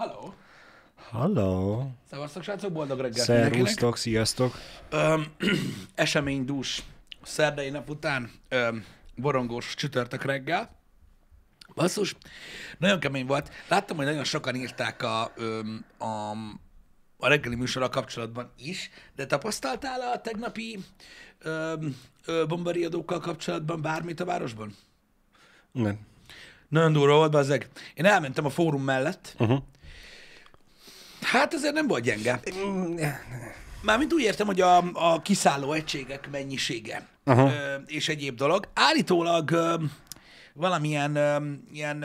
Hello! Hello! Szevasztok, srácok, boldog reggelt Szervusztok, sziasztok! Öm, dús szerdei nap után öm, borongós csütörtök reggel. Basszus, nagyon kemény volt. Láttam, hogy nagyon sokan írták a, öm, a, a reggeli műsorra kapcsolatban is, de tapasztaltál a tegnapi öm, ö, bombariadókkal kapcsolatban bármit a városban? Nem. Nagyon durva volt, bazeg. Én elmentem a fórum mellett, uh-huh Hát azért nem volt gyenge. Mármint úgy értem, hogy a, a kiszálló egységek mennyisége Aha. Uh-huh. és egyéb dolog. Állítólag valamilyen ilyen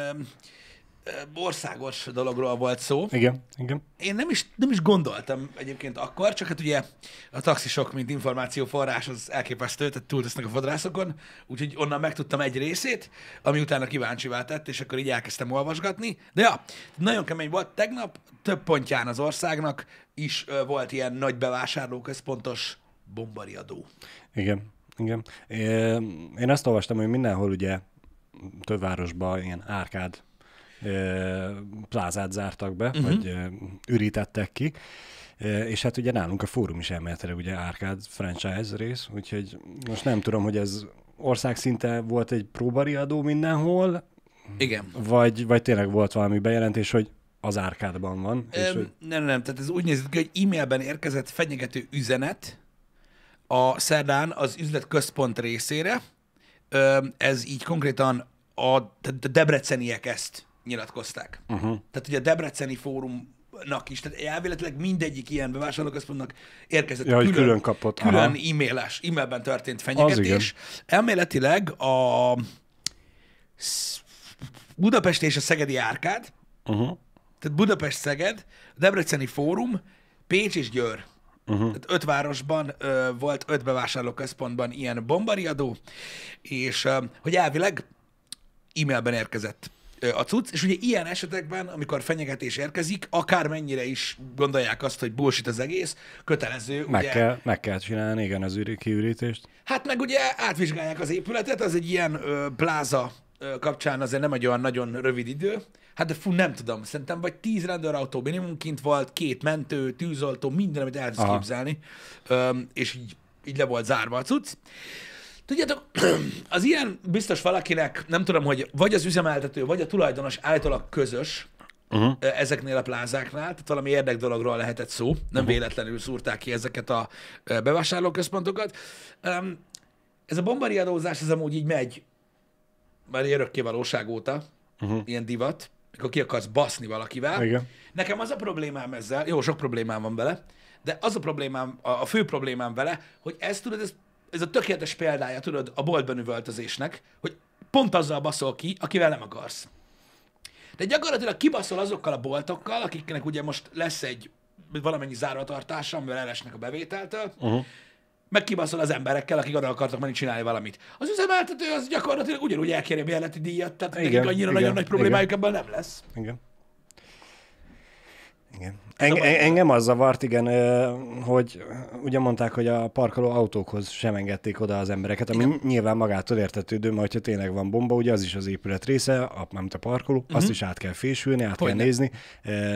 országos dologról volt szó. Igen, igen. Én nem is, nem is gondoltam egyébként akkor, csak hát ugye a taxisok, mint információforrás, az elképesztő, tehát túltesznek a fodrászokon, úgyhogy onnan megtudtam egy részét, ami utána kíváncsi váltett, és akkor így elkezdtem olvasgatni. De ja, nagyon kemény volt. Tegnap több pontján az országnak is volt ilyen nagy bevásárlóközpontos bombariadó. Igen, igen. Én azt olvastam, hogy mindenhol ugye több városban ilyen árkád plázát zártak be, uh-huh. vagy ürítettek ki. És hát ugye nálunk a fórum is emeltre, ugye Arcade franchise rész, úgyhogy most nem tudom, hogy ez országszinte volt egy próbariadó mindenhol, igen. Vagy, vagy tényleg volt valami bejelentés, hogy az árkádban van. És Öm, hogy... Nem, nem, tehát ez úgy nézett ki, hogy e-mailben érkezett fenyegető üzenet a szerdán az üzletközpont részére. Öm, ez így konkrétan a, a debreceniek ezt nyilatkozták. Uh-huh. Tehát ugye a Debreceni fórumnak is, tehát elvéletileg mindegyik ilyen bevásárlóközpontnak érkezett ja, külön, külön, kapott. külön Aha. e-mailes, e-mailben történt fenyegetés. Elméletileg a Budapest és a Szegedi Árkád, uh-huh. tehát Budapest-Szeged, Debreceni Fórum, Pécs és Győr. Uh-huh. Tehát öt városban ö, volt öt bevásárlóközpontban ilyen bombariadó, és ö, hogy elvileg e-mailben érkezett a cucc, és ugye ilyen esetekben, amikor fenyegetés érkezik, akármennyire is gondolják azt, hogy bullshit az egész, kötelező. Meg, ugye, kell, meg kell csinálni, igen, az üri kiürítést. Hát meg ugye átvizsgálják az épületet, az egy ilyen ö, pláza ö, kapcsán azért nem egy olyan nagyon rövid idő. Hát de fú, nem tudom, szerintem vagy tíz rendőrautó minimum kint volt, két mentő, tűzoltó, minden, amit el tudsz képzelni, ö, és így, így le volt zárva a cucc. Tudjátok, az ilyen biztos valakinek, nem tudom, hogy vagy az üzemeltető, vagy a tulajdonos általában közös uh-huh. ezeknél a plázáknál, tehát valami érdek dologról lehetett szó, nem uh-huh. véletlenül szúrták ki ezeket a bevásárlóközpontokat. Ez a bombariadózás, ez amúgy így megy, már örökké valóság óta, uh-huh. ilyen divat, mikor ki akarsz baszni valakivel. Igen. Nekem az a problémám ezzel, jó, sok problémám van vele, de az a problémám, a fő problémám vele, hogy ez tudod, ez ez a tökéletes példája, tudod, a boltban üvöltözésnek, hogy pont azzal baszol ki, akivel nem akarsz. De gyakorlatilag kibaszol azokkal a boltokkal, akiknek ugye most lesz egy valamennyi zárvatartása, amivel elesnek a bevételtől, uh-huh. meg kibaszol az emberekkel, akik oda akartak menni csinálni valamit. Az üzemeltető az gyakorlatilag ugyanúgy elkéri a bérleti díjat, tehát igen, nekik annyira igen, nagyon igen, nagy problémájuk igen. ebben nem lesz. Igen. Igen. En, engem az zavart, igen, hogy ugye mondták, hogy a parkoló autókhoz sem engedték oda az embereket, ami igen. nyilván magától értetődő, mert hogyha tényleg van bomba, ugye az is az épület része, a, mint a parkoló, uh-huh. azt mhm. is át kell fésülni, át hogy kell ne? nézni,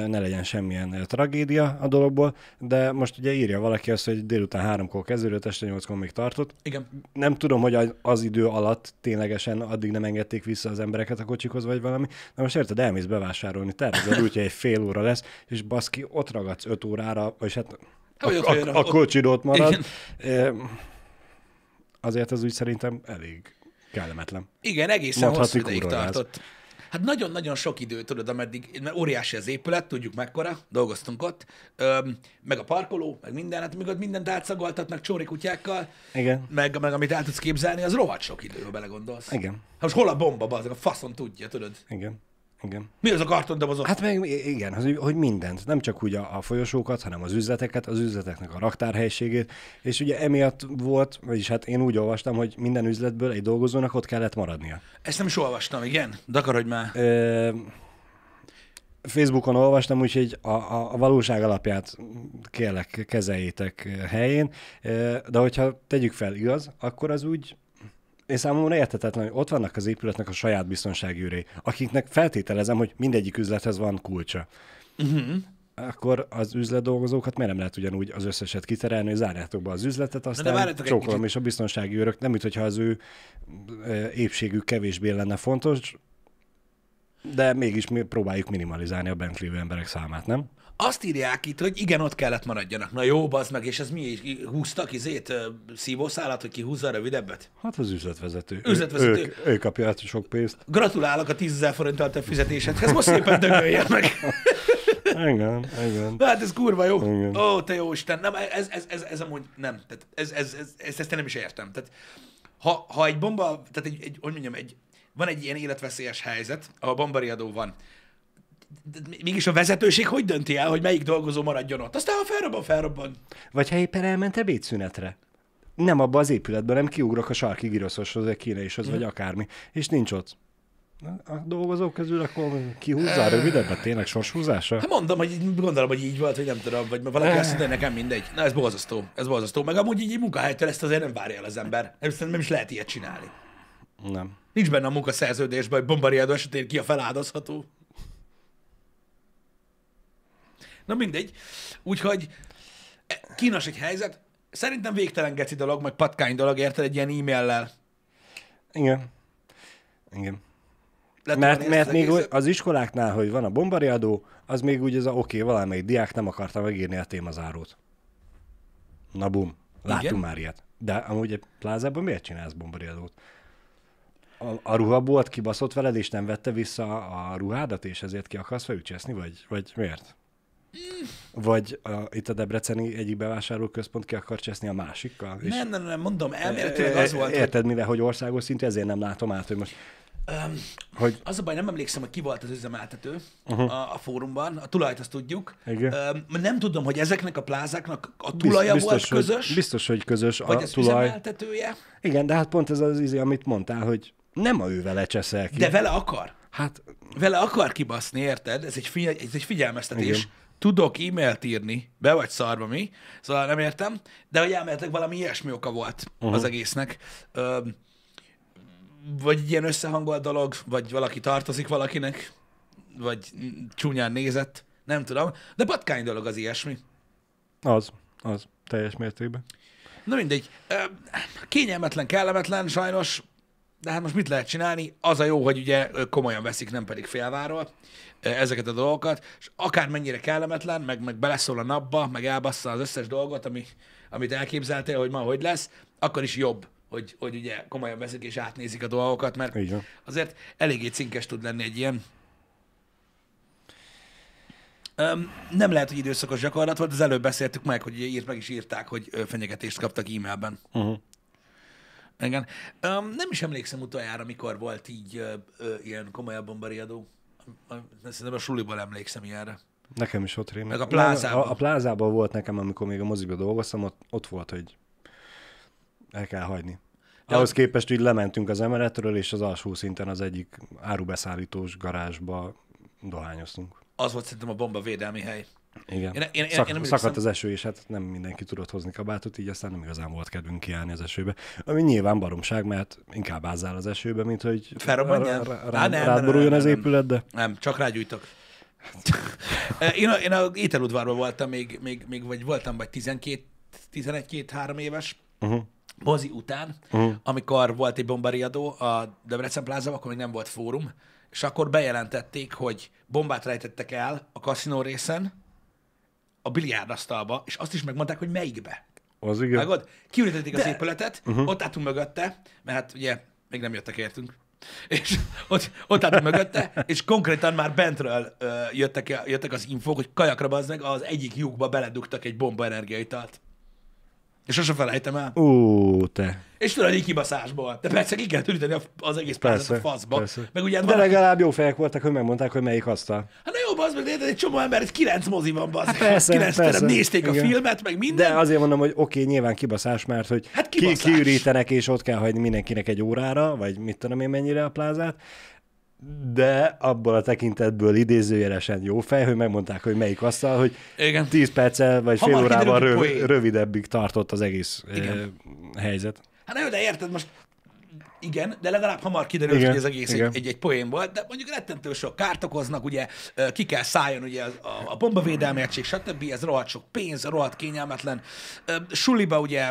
ne legyen semmilyen tragédia a dologból, de most ugye írja valaki azt, hogy délután háromkor kezdődött, este nyolckor még tartott. Igen. Nem tudom, hogy az idő alatt ténylegesen addig nem engedték vissza az embereket a kocsikhoz, vagy valami. Na most érted, elmész bevásárolni, tervezed úgyhogy hogy egy fél óra lesz, és baszki, ott ragadsz öt órára, vagy hát a, a, a kulcsidót marad. Igen. Azért ez úgy szerintem elég kellemetlen. Igen, egészen Mondhatni hosszú ideig tartott. Ez. Hát nagyon-nagyon sok idő, tudod, ameddig, mert óriási az épület, tudjuk mekkora, dolgoztunk ott, öm, meg a parkoló, meg minden, hát még ott mindent átszagoltatnak csóri kutyákkal, Igen. Meg, meg amit el tudsz képzelni, az rohadt sok idő, ha belegondolsz. Igen. Hát most hol a bomba, bazd, a faszon tudja, tudod. Igen. Igen. Mi az a kartondoboz? Hát meg igen, az, hogy mindent, nem csak úgy a, a folyosókat, hanem az üzleteket, az üzleteknek a raktárhelyiségét, és ugye emiatt volt, vagyis hát én úgy olvastam, hogy minden üzletből egy dolgozónak ott kellett maradnia. Ezt nem is olvastam, igen? Dakar, hogy már... Ö... Facebookon olvastam, úgyhogy a, a, a valóság alapját kérlek kezeljétek helyén, de hogyha tegyük fel igaz, akkor az úgy én számomra értetetlen, hogy ott vannak az épületnek a saját biztonsági őrei, akiknek feltételezem, hogy mindegyik üzlethez van kulcsa. Uh-huh. Akkor az üzlet dolgozókat miért nem lehet ugyanúgy az összeset kiterelni, hogy zárjátok be az üzletet, aztán de csókolom, és a biztonsági őrök nem, mint hogyha az ő épségük kevésbé lenne fontos, de mégis mi próbáljuk minimalizálni a bent lévő emberek számát, nem? Azt írják itt, hogy igen, ott kellett maradjanak. Na jó, bazd meg, és ez mi? Húztak izét, szívószálat, hogy húzza a rövidebbet? Hát az üzletvezető. Üzletvezető. Ő, ő, ő kapja át sok pénzt. Gratulálok a ezer forint a fizetésedhez, most szépen dögöljél meg. Igen, igen. Hát ez kurva jó. Igen. Ó, te jó Isten. Nem, ez, ez, ez, ez amúgy nem. Tehát ez, ez, ez, ez, ezt én nem is értem. Tehát, ha, ha egy bomba, tehát egy, egy, hogy mondjam, egy, van egy ilyen életveszélyes helyzet, a bombariadó van, mégis a vezetőség hogy dönti el, hogy melyik dolgozó maradjon ott? Aztán, ha felrobban, felrobban. Vagy ha éppen elment ebédszünetre. Nem abban az épületben, nem kiugrok a sarki giroszoshoz, vagy kínaishoz, mm. vagy akármi, és nincs ott. A dolgozók közül akkor kihúzza a rövidebb, tényleg sorshúzása? Hát mondom, hogy gondolom, hogy így volt, hogy nem tudom, vagy valaki azt mondja nekem mindegy. Na ez borzasztó, ez borzasztó. Meg amúgy így munkahelytől ezt azért nem várja el az ember. Szerintem nem is lehet ilyet csinálni. Nem. Nincs benne a munkaszerződésben, hogy bombariádó esetén ki a feláldozható. Na mindegy. Úgyhogy e, kínos egy helyzet. Szerintem végtelen geci dolog, meg patkány dolog, érted egy ilyen e-maillel. Igen. Igen. Lehet, mert, mert még egészet? az iskoláknál, hogy van a bombariadó, az még úgy ez a oké, okay, valamelyik diák nem akarta megírni a témazárót. Na bum, látunk Igen? már ilyet. De amúgy egy plázában miért csinálsz bombariadót? a, a ruhabolt kibaszott veled, és nem vette vissza a ruhádat, és ezért ki akarsz felücseszni, vagy, vagy miért? Vagy a, itt a Debreceni egyik bevásárlóközpont ki akar cseszni a másikkal? És nem, nem, nem, mondom, e, elméletileg e, az volt. Érted, hogy... hogy országos szintű, ezért nem látom át, hogy most... Um, hogy... Az a baj, nem emlékszem, hogy ki volt az üzemeltető uh-huh. a, a fórumban, a tulajt azt tudjuk. Igen. Um, nem tudom, hogy ezeknek a plázáknak a tulaja biztos, volt hogy, közös. Biztos, hogy közös vagy a az tulaj. üzemeltetője. Igen, de hát pont ez az izi, amit mondtál, hogy nem a ő vele cseszel ki. De vele akar. Hát... Vele akar kibaszni, érted? Ez egy, figy- ez egy figyelmeztetés. Igen tudok e-mailt írni, be vagy szarva mi, szóval nem értem, de hogy elméletek valami ilyesmi oka volt uh-huh. az egésznek. Ö, vagy ilyen összehangolt dolog, vagy valaki tartozik valakinek, vagy csúnyán nézett, nem tudom. De patkány dolog az ilyesmi. Az, az, teljes mértékben. Na mindegy, kényelmetlen, kellemetlen, sajnos de hát most mit lehet csinálni? Az a jó, hogy ugye komolyan veszik, nem pedig félváról ezeket a dolgokat, és akármennyire kellemetlen, meg, meg beleszól a napba, meg elbassza az összes dolgot, ami, amit elképzeltél, hogy ma hogy lesz, akkor is jobb, hogy, hogy ugye komolyan veszik és átnézik a dolgokat, mert azért eléggé cinkes tud lenni egy ilyen Um, nem lehet, hogy időszakos gyakorlat volt, az előbb beszéltük meg, hogy írt, meg is írták, hogy fenyegetést kaptak e-mailben. Uh-huh. Igen. Um, nem is emlékszem utoljára, mikor volt így uh, uh, ilyen komolyabb bombariadó. Szerintem a suliból emlékszem ilyenre. Nekem is ott rémlik. Meg a plázában. A, a plázában volt nekem, amikor még a moziba dolgoztam, ott, ott volt, hogy el kell hagyni. De Ahhoz képest így lementünk az emeletről, és az alsó szinten az egyik árubeszállítós garázsba dohányoztunk. Az volt szerintem a bomba védelmi hely. Igen. Én, én, Szak, én nem szakadt az eső, és hát nem mindenki tudott hozni kabátot, így aztán nem igazán volt kedvünk kiállni az esőbe. Ami nyilván baromság, mert inkább ázzál az esőbe, mint hogy ráboruljon rád boruljon az épület, de... Nem, csak rágyújtok. Én a, én a ételudvarban voltam még, még, még, vagy voltam vagy 12, 11 3 éves, uh-huh. bozi után, uh-huh. amikor volt egy bombariadó a Debrecen plázában, akkor még nem volt fórum, és akkor bejelentették, hogy bombát rejtettek el a kaszinó részen, a biliárdasztalba, és azt is megmondták, hogy melyikbe. Az igen. Vágod? Kiürítették De... az épületet, uh-huh. ott álltunk mögötte, mert hát ugye még nem jöttek értünk. És ott, ott álltunk mögötte, és konkrétan már bentről ö, jöttek, jöttek az infók, hogy kajakra meg, az egyik lyukba beledugtak egy bomba energiaitalt. És sose felejtem el. Ó, te. És tudod, így kibaszásból. De persze ki kell tűríteni az egész persze, a faszba. Persze. Meg ugye, de legalább jó fejek voltak, hogy megmondták, hogy melyik asztal. Hát na jó, bazd meg, érted, egy csomó ember, itt kilenc mozi van, bazd. Hát persze, kilenc persze. Terem, nézték Igen. a filmet, meg minden. De azért mondom, hogy oké, okay, nyilván kibaszás, mert hogy hát kibaszás. ki, kiürítenek, és ott kell hagyni mindenkinek egy órára, vagy mit tudom én mennyire a plázát de abból a tekintetből idézőjelesen jó fej, hogy megmondták, hogy melyik asztal, hogy Igen. 10 perccel vagy Hamar fél órával röv, rövidebbig tartott az egész Igen. Eh, helyzet. Hát nem, de érted, most igen, de legalább hamar kiderült, hogy ez egész igen. egy, egy, egy poén volt, de mondjuk rettentő sok kárt okoznak, ugye ki kell szálljon ugye a, a bombavédelmi egység, stb. Ez rohadt sok pénz, rohadt kényelmetlen. Suliba ugye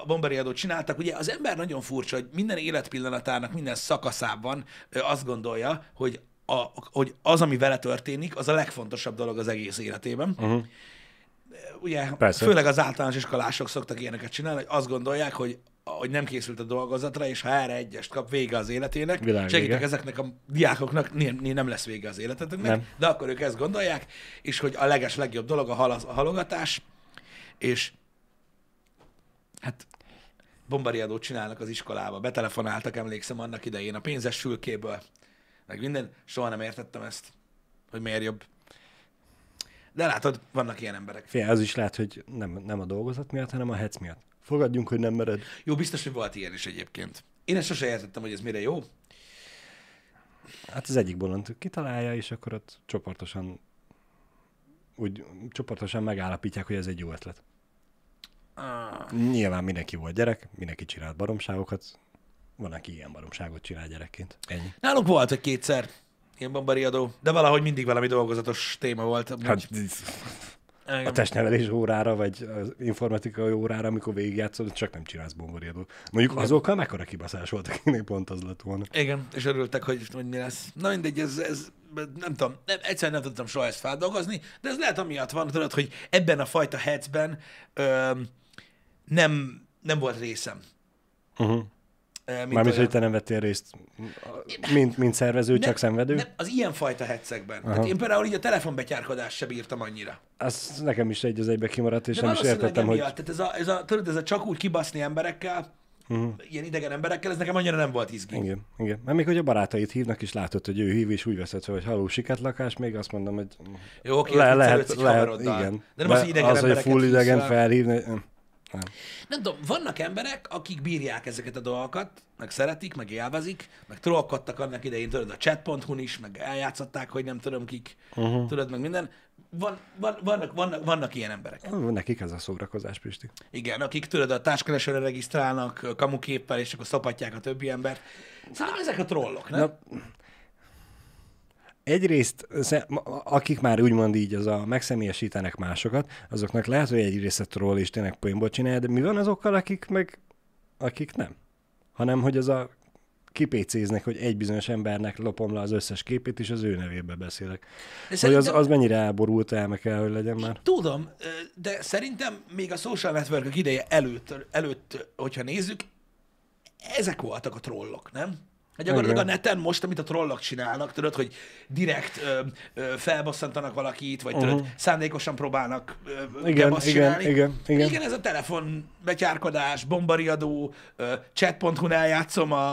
a bombariadót csináltak, ugye az ember nagyon furcsa, hogy minden életpillanatának, minden szakaszában azt gondolja, hogy, a, hogy az, ami vele történik, az a legfontosabb dolog az egész életében. Uh-huh ugye Persze. főleg az általános iskolások szoktak ilyeneket csinálni, hogy azt gondolják, hogy hogy nem készült a dolgozatra, és ha erre egyest kap, vége az életének. Világ Segítek vége. ezeknek a diákoknak, nem lesz vége az életeteknek, nem. de akkor ők ezt gondolják, és hogy a leges legjobb dolog a, hal- a halogatás, és hát bombariadót csinálnak az iskolába. Betelefonáltak, emlékszem, annak idején a pénzes sülkéből, meg minden. Soha nem értettem ezt, hogy miért jobb. De látod, vannak ilyen emberek. Fé, az is lehet, hogy nem, nem a dolgozat miatt, hanem a hec miatt. Fogadjunk, hogy nem mered. Jó, biztos, hogy volt ilyen is egyébként. Én ezt sose értettem, hogy ez mire jó. Hát az egyik bolond kitalálja, és akkor ott csoportosan úgy csoportosan megállapítják, hogy ez egy jó ötlet. Nyilván mindenki volt gyerek, mindenki csinált baromságokat, van, aki ilyen baromságot csinál gyerekként. Ennyi. Nálunk volt egy kétszer ilyen bambariadó, de valahogy mindig valami dolgozatos téma volt. Amúgy. Hát, Engem. a testnevelés órára, vagy az informatikai órára, amikor végigjátszod, csak nem csinálsz bongoriadót. Mondjuk Igen. azokkal mekkora kibaszás volt, akinek pont az lett volna. Igen, és örültek, hogy, hogy mi lesz. Na mindegy, ez, ez nem tudom, nem, egyszerűen nem tudtam soha ezt feldolgozni, de ez lehet amiatt van, tudod, hogy ebben a fajta hetben nem, nem volt részem. Uh-huh. Mármint, olyan... hogy te nem vettél részt, mint, mint szervező, nem, csak szenvedő? Nem, az fajta hetszekben. Tehát én például így a telefonbetyárkodást se bírtam annyira. Az nekem is egy az egybe kimaradt, és De nem is értettem, hogy... Tehát ez a, ez a, tudod, ez a csak úgy kibaszni emberekkel, uh-huh. ilyen idegen emberekkel, ez nekem annyira nem volt izgi. Igen, igen. Mert még hogy a barátait hívnak, és látod, hogy ő hív, és úgy veszed fel, hogy haló, siket lakás, még azt mondom, hogy Jó, oké, le, lehet, lehet, lehet, igen. De nem De az, idegen az hogy full idegen felhívni. Nem. Nem tudom, vannak emberek, akik bírják ezeket a dolgokat, meg szeretik, meg élvezik, meg trollkodtak annak idején, tudod, a chat.hu-n is, meg eljátszották, hogy nem tudom kik, uh-huh. tudod, meg minden. Van, van, vannak, vannak, vannak ilyen emberek. Nekik ez a szórakozás, Pisti. Igen, akik tudod, a társkeresőre regisztrálnak kamuképpel, és akkor szapatják a többi embert. Szerintem ezek a trollok, nem? Na, egyrészt, akik már úgymond így az a megszemélyesítenek másokat, azoknak lehet, hogy egyrészt troll és tényleg poénból csinál, de mi van azokkal, akik meg, akik nem? Hanem, hogy az a kipécéznek, hogy egy bizonyos embernek lopom le az összes képét, és az ő nevébe beszélek. De hogy az, az mennyire elborult meg kell, hogy legyen már. Tudom, de szerintem még a social network ideje előtt, előtt, hogyha nézzük, ezek voltak a trollok, nem? Hát gyakorlatilag Igen. a neten most, amit a trollok csinálnak, tudod, hogy direkt ö, ö, felbosszantanak valakit, vagy tudod, uh-huh. szándékosan próbálnak ö, igen, igen, igen, igen, igen. ez a telefon betyárkodás, bombariadó, chathu eljátszom a,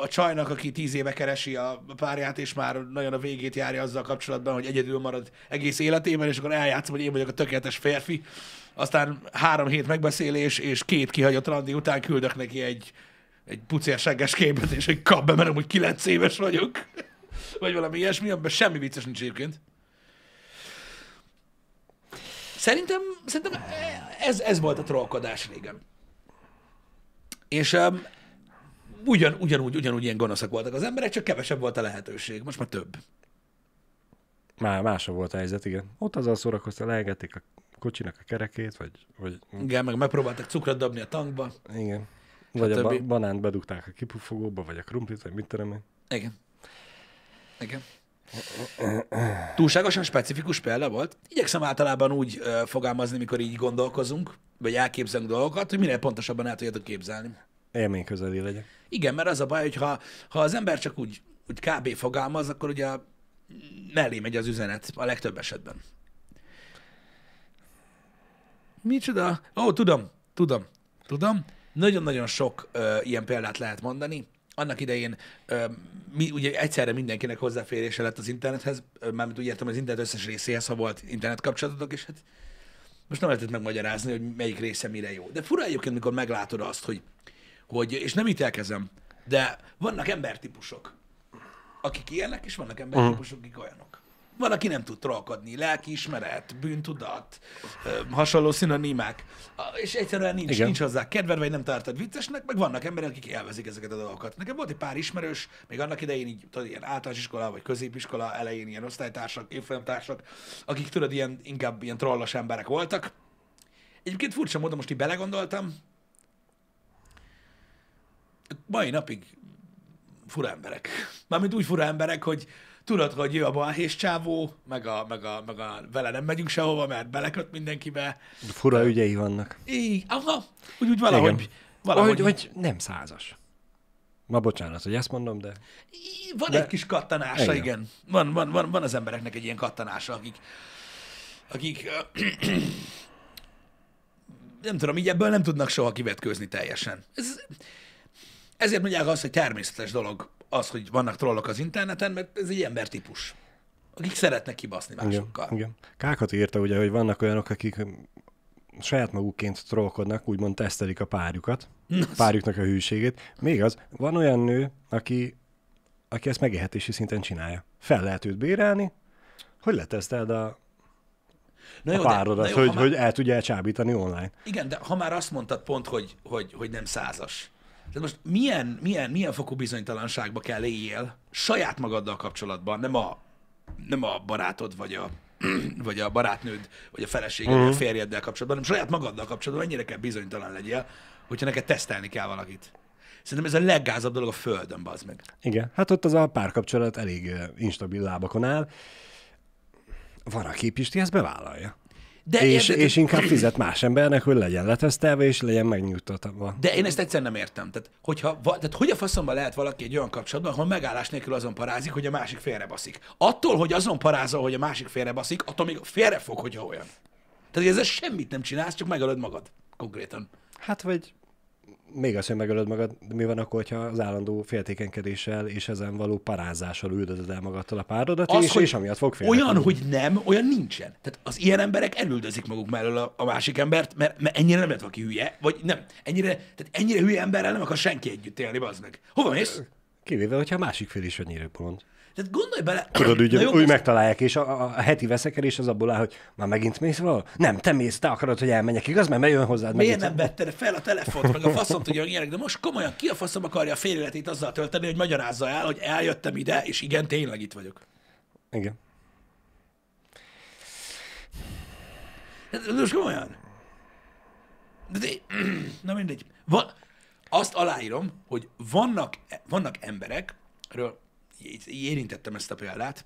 a csajnak, aki tíz éve keresi a párját, és már nagyon a végét járja azzal kapcsolatban, hogy egyedül marad egész életében, és akkor eljátszom, hogy én vagyok a tökéletes férfi. Aztán három hét megbeszélés, és két kihagyott randi után küldök neki egy egy pucérseges képet, és egy kap be, mert amúgy kilenc éves vagyok. Vagy valami ilyesmi, amiben semmi vicces nincs egyébként. Szerintem, szerintem ez, ez volt a trollkodás régen. És um, ugyan, ugyanúgy, ugyanúgy ilyen gonoszak voltak az emberek, csak kevesebb volt a lehetőség, most már több. Már másabb volt a helyzet, igen. Ott azzal szórakoztak, leengedték a kocsinak a kerekét, vagy... vagy... Igen, meg megpróbáltak cukrot dobni a tankba. Igen. Vagy a, a ba- banánt bedugták a kipufogóba, vagy a krumplit, vagy mit tudom én. Igen. Igen. Túlságosan specifikus példa volt. Igyekszem általában úgy ö, fogalmazni, mikor így gondolkozunk, vagy elképzelünk dolgokat, hogy minél pontosabban el tudjátok képzelni. Élmény közeli legyen. Igen, mert az a baj, hogy ha, ha az ember csak úgy, úgy kb. fogalmaz, akkor ugye mellé megy az üzenet a legtöbb esetben. Micsoda? Ó, oh, tudom, tudom, tudom. Nagyon-nagyon sok ö, ilyen példát lehet mondani. Annak idején ö, mi, ugye egyszerre mindenkinek hozzáférése lett az internethez, ö, mármint úgy értem az internet összes részéhez, ha volt internet kapcsolatotok, és hát most nem lehetett megmagyarázni, hogy melyik része mire jó. De fura egyébként, mikor meglátod azt, hogy, hogy és nem ítélkezem, de vannak embertípusok, akik ilyenek, és vannak embertípusok, akik olyanok. Van, aki nem tud trollkodni. Lelkiismeret, bűntudat, hasonló szinonimák. És egyszerűen nincs, Igen. nincs hozzá kedved, vagy nem tartod viccesnek, meg vannak emberek, akik élvezik ezeket a dolgokat. Nekem volt egy pár ismerős, még annak idején így, tudod, ilyen általános iskola, vagy középiskola elején ilyen osztálytársak, évfolyamtársak, akik tudod, ilyen, inkább ilyen trollos emberek voltak. Egyébként furcsa módon most így belegondoltam, mai napig fura emberek. Mármint úgy fura emberek, hogy tudod, hogy ő a balhés csávó, meg a, meg, a, meg a vele nem megyünk sehova, mert beleköt mindenkibe. Fura ügyei vannak. Igen, aha, úgy, úgy valahogy. Igen. valahogy hogy, hogy nem százas. Ma bocsánat, hogy ezt mondom, de... van de... egy kis kattanása, igen. igen. Van, van, van, van az embereknek egy ilyen kattanása, akik... akik nem tudom, így ebből nem tudnak soha kivetkőzni teljesen. Ez, ezért mondják azt, hogy természetes dolog az, hogy vannak trollok az interneten, mert ez egy embertípus, akik szeretnek kibaszni másokkal. Igen, igen. Kákat írta ugye, hogy vannak olyanok, akik hm, saját magukként trollkodnak, úgymond tesztelik a párjukat, a párjuknak a hűségét. Még az, van olyan nő, aki, aki ezt megélhetési szinten csinálja. Fel lehet őt bérelni, hogy leteszteld a, na jó, a párodat, de, na jó, hogy, már... hogy el tudja elcsábítani online. Igen, de ha már azt mondtad pont, hogy, hogy, hogy nem százas, tehát most milyen, milyen, milyen fokú bizonytalanságba kell éljél saját magaddal kapcsolatban, nem a, nem a barátod, vagy a, vagy a barátnőd, vagy a feleséged, uh-huh. vagy a mhm. férjeddel kapcsolatban, hanem saját magaddal kapcsolatban mennyire kell bizonytalan legyél, hogyha neked tesztelni kell valakit. Szerintem ez a leggázabb dolog a földön, bazd meg. Igen, hát ott az a párkapcsolat elég instabil lábakon áll. Van, aki pisti ezt bevállalja. De és, érde, és inkább fizet más embernek, hogy legyen letesztelve, és legyen megnyugtatva. De én ezt egyszer nem értem. Tehát, hogyha, tehát hogy a faszomban lehet valaki egy olyan kapcsolatban, ahol megállás nélkül azon parázik, hogy a másik félrebaszik? Attól, hogy azon parázol, hogy a másik félrebaszik, attól még félre fog, hogyha olyan. Tehát ezzel semmit nem csinálsz, csak megalod magad konkrétan. Hát vagy még az, hogy megölöd magad, mi van akkor, hogyha az állandó féltékenykedéssel és ezen való parázással üldözöd el magadtól a párodat, az, és, és amiatt fog félni. Olyan, hogy nem, olyan nincsen. Tehát az ilyen emberek elüldözik maguk mellől a, a másik embert, mert, mert ennyire nem lett valaki hülye, vagy nem. Ennyire, tehát ennyire hülye emberrel nem akar senki együtt élni, bazd meg. Hova mész? Kivéve, hogyha a másik fél is annyira bolond. Tehát gondolj bele. Tudod, úgy, jó, úgy most... megtalálják, és a, a, heti veszekedés az abból áll, hogy már megint mész valahol? Nem, te mész, te akarod, hogy elmenjek, igaz? Mert jön hozzád. Miért megint. nem vette fel a telefont, meg a faszom hogy hogy ilyenek, de most komolyan ki a faszom akarja a félületét azzal tölteni, hogy magyarázza el, hogy eljöttem ide, és igen, tényleg itt vagyok. Igen. Hát, de most komolyan. De, de, na mindegy. Va, azt aláírom, hogy vannak, vannak emberekről, érintettem ezt a példát.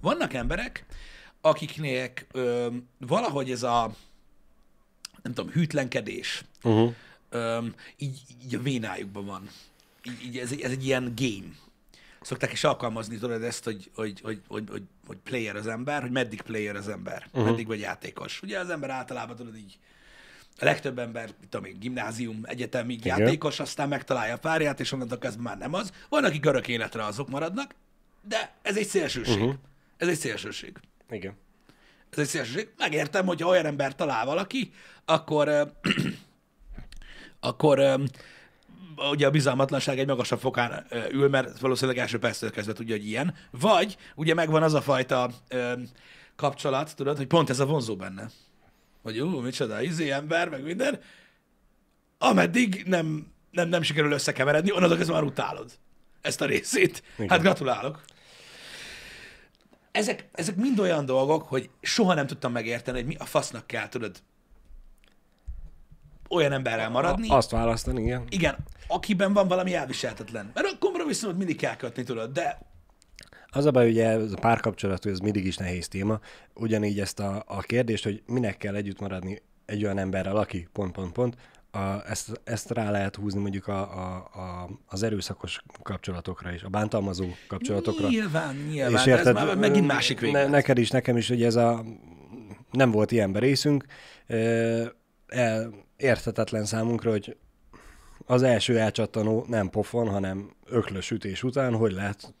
Vannak emberek, akiknél valahogy ez a, nem tudom, hűtlenkedés, uh-huh. így, így a vénájukban van. Így, így ez, ez egy ilyen game. Szokták is alkalmazni, tudod ezt, hogy, hogy, hogy, hogy, hogy, hogy player az ember, hogy meddig player az ember, uh-huh. meddig vagy játékos. Ugye az ember általában tudod így, a legtöbb ember, mit tudom én, gimnázium, egyetemi Igen. játékos, aztán megtalálja a párját, és onnantól kezdve már nem az. Van, akik örök életre azok maradnak, de ez egy szélsőség. Uh-huh. Ez egy szélsőség. Igen. Ez egy szélsőség. Megértem, hogy ha olyan ember talál valaki, akkor, akkor ugye a bizalmatlanság egy magasabb fokán ül, mert valószínűleg első perctől kezdve tudja, hogy ilyen. Vagy ugye megvan az a fajta kapcsolat, tudod, hogy pont ez a vonzó benne hogy jó, micsoda, izé ember, meg minden, ameddig nem, nem, nem sikerül összekeveredni, onnantól ez már utálod ezt a részét. Igen. Hát gratulálok. Ezek, ezek mind olyan dolgok, hogy soha nem tudtam megérteni, hogy mi a fasznak kell, tudod, olyan emberrel maradni. A, azt választani, igen. Igen, akiben van valami elviselhetetlen. Mert a kompromisszumot mindig kell kötni, tudod, de az a baj, ugye ez a párkapcsolat, ez mindig is nehéz téma. Ugyanígy ezt a, a kérdést, hogy minek kell együtt maradni egy olyan emberrel, aki pont, pont, pont, a, ezt, ezt rá lehet húzni mondjuk a, a, a, az erőszakos kapcsolatokra is, a bántalmazó kapcsolatokra. Nyilván, nyilván, és érted, ez már megint másik véglet. Ne, neked is, nekem is, hogy ez a nem volt ilyen részünk, e, érthetetlen számunkra, hogy az első elcsattanó nem pofon, hanem öklös ütés után, hogy lehet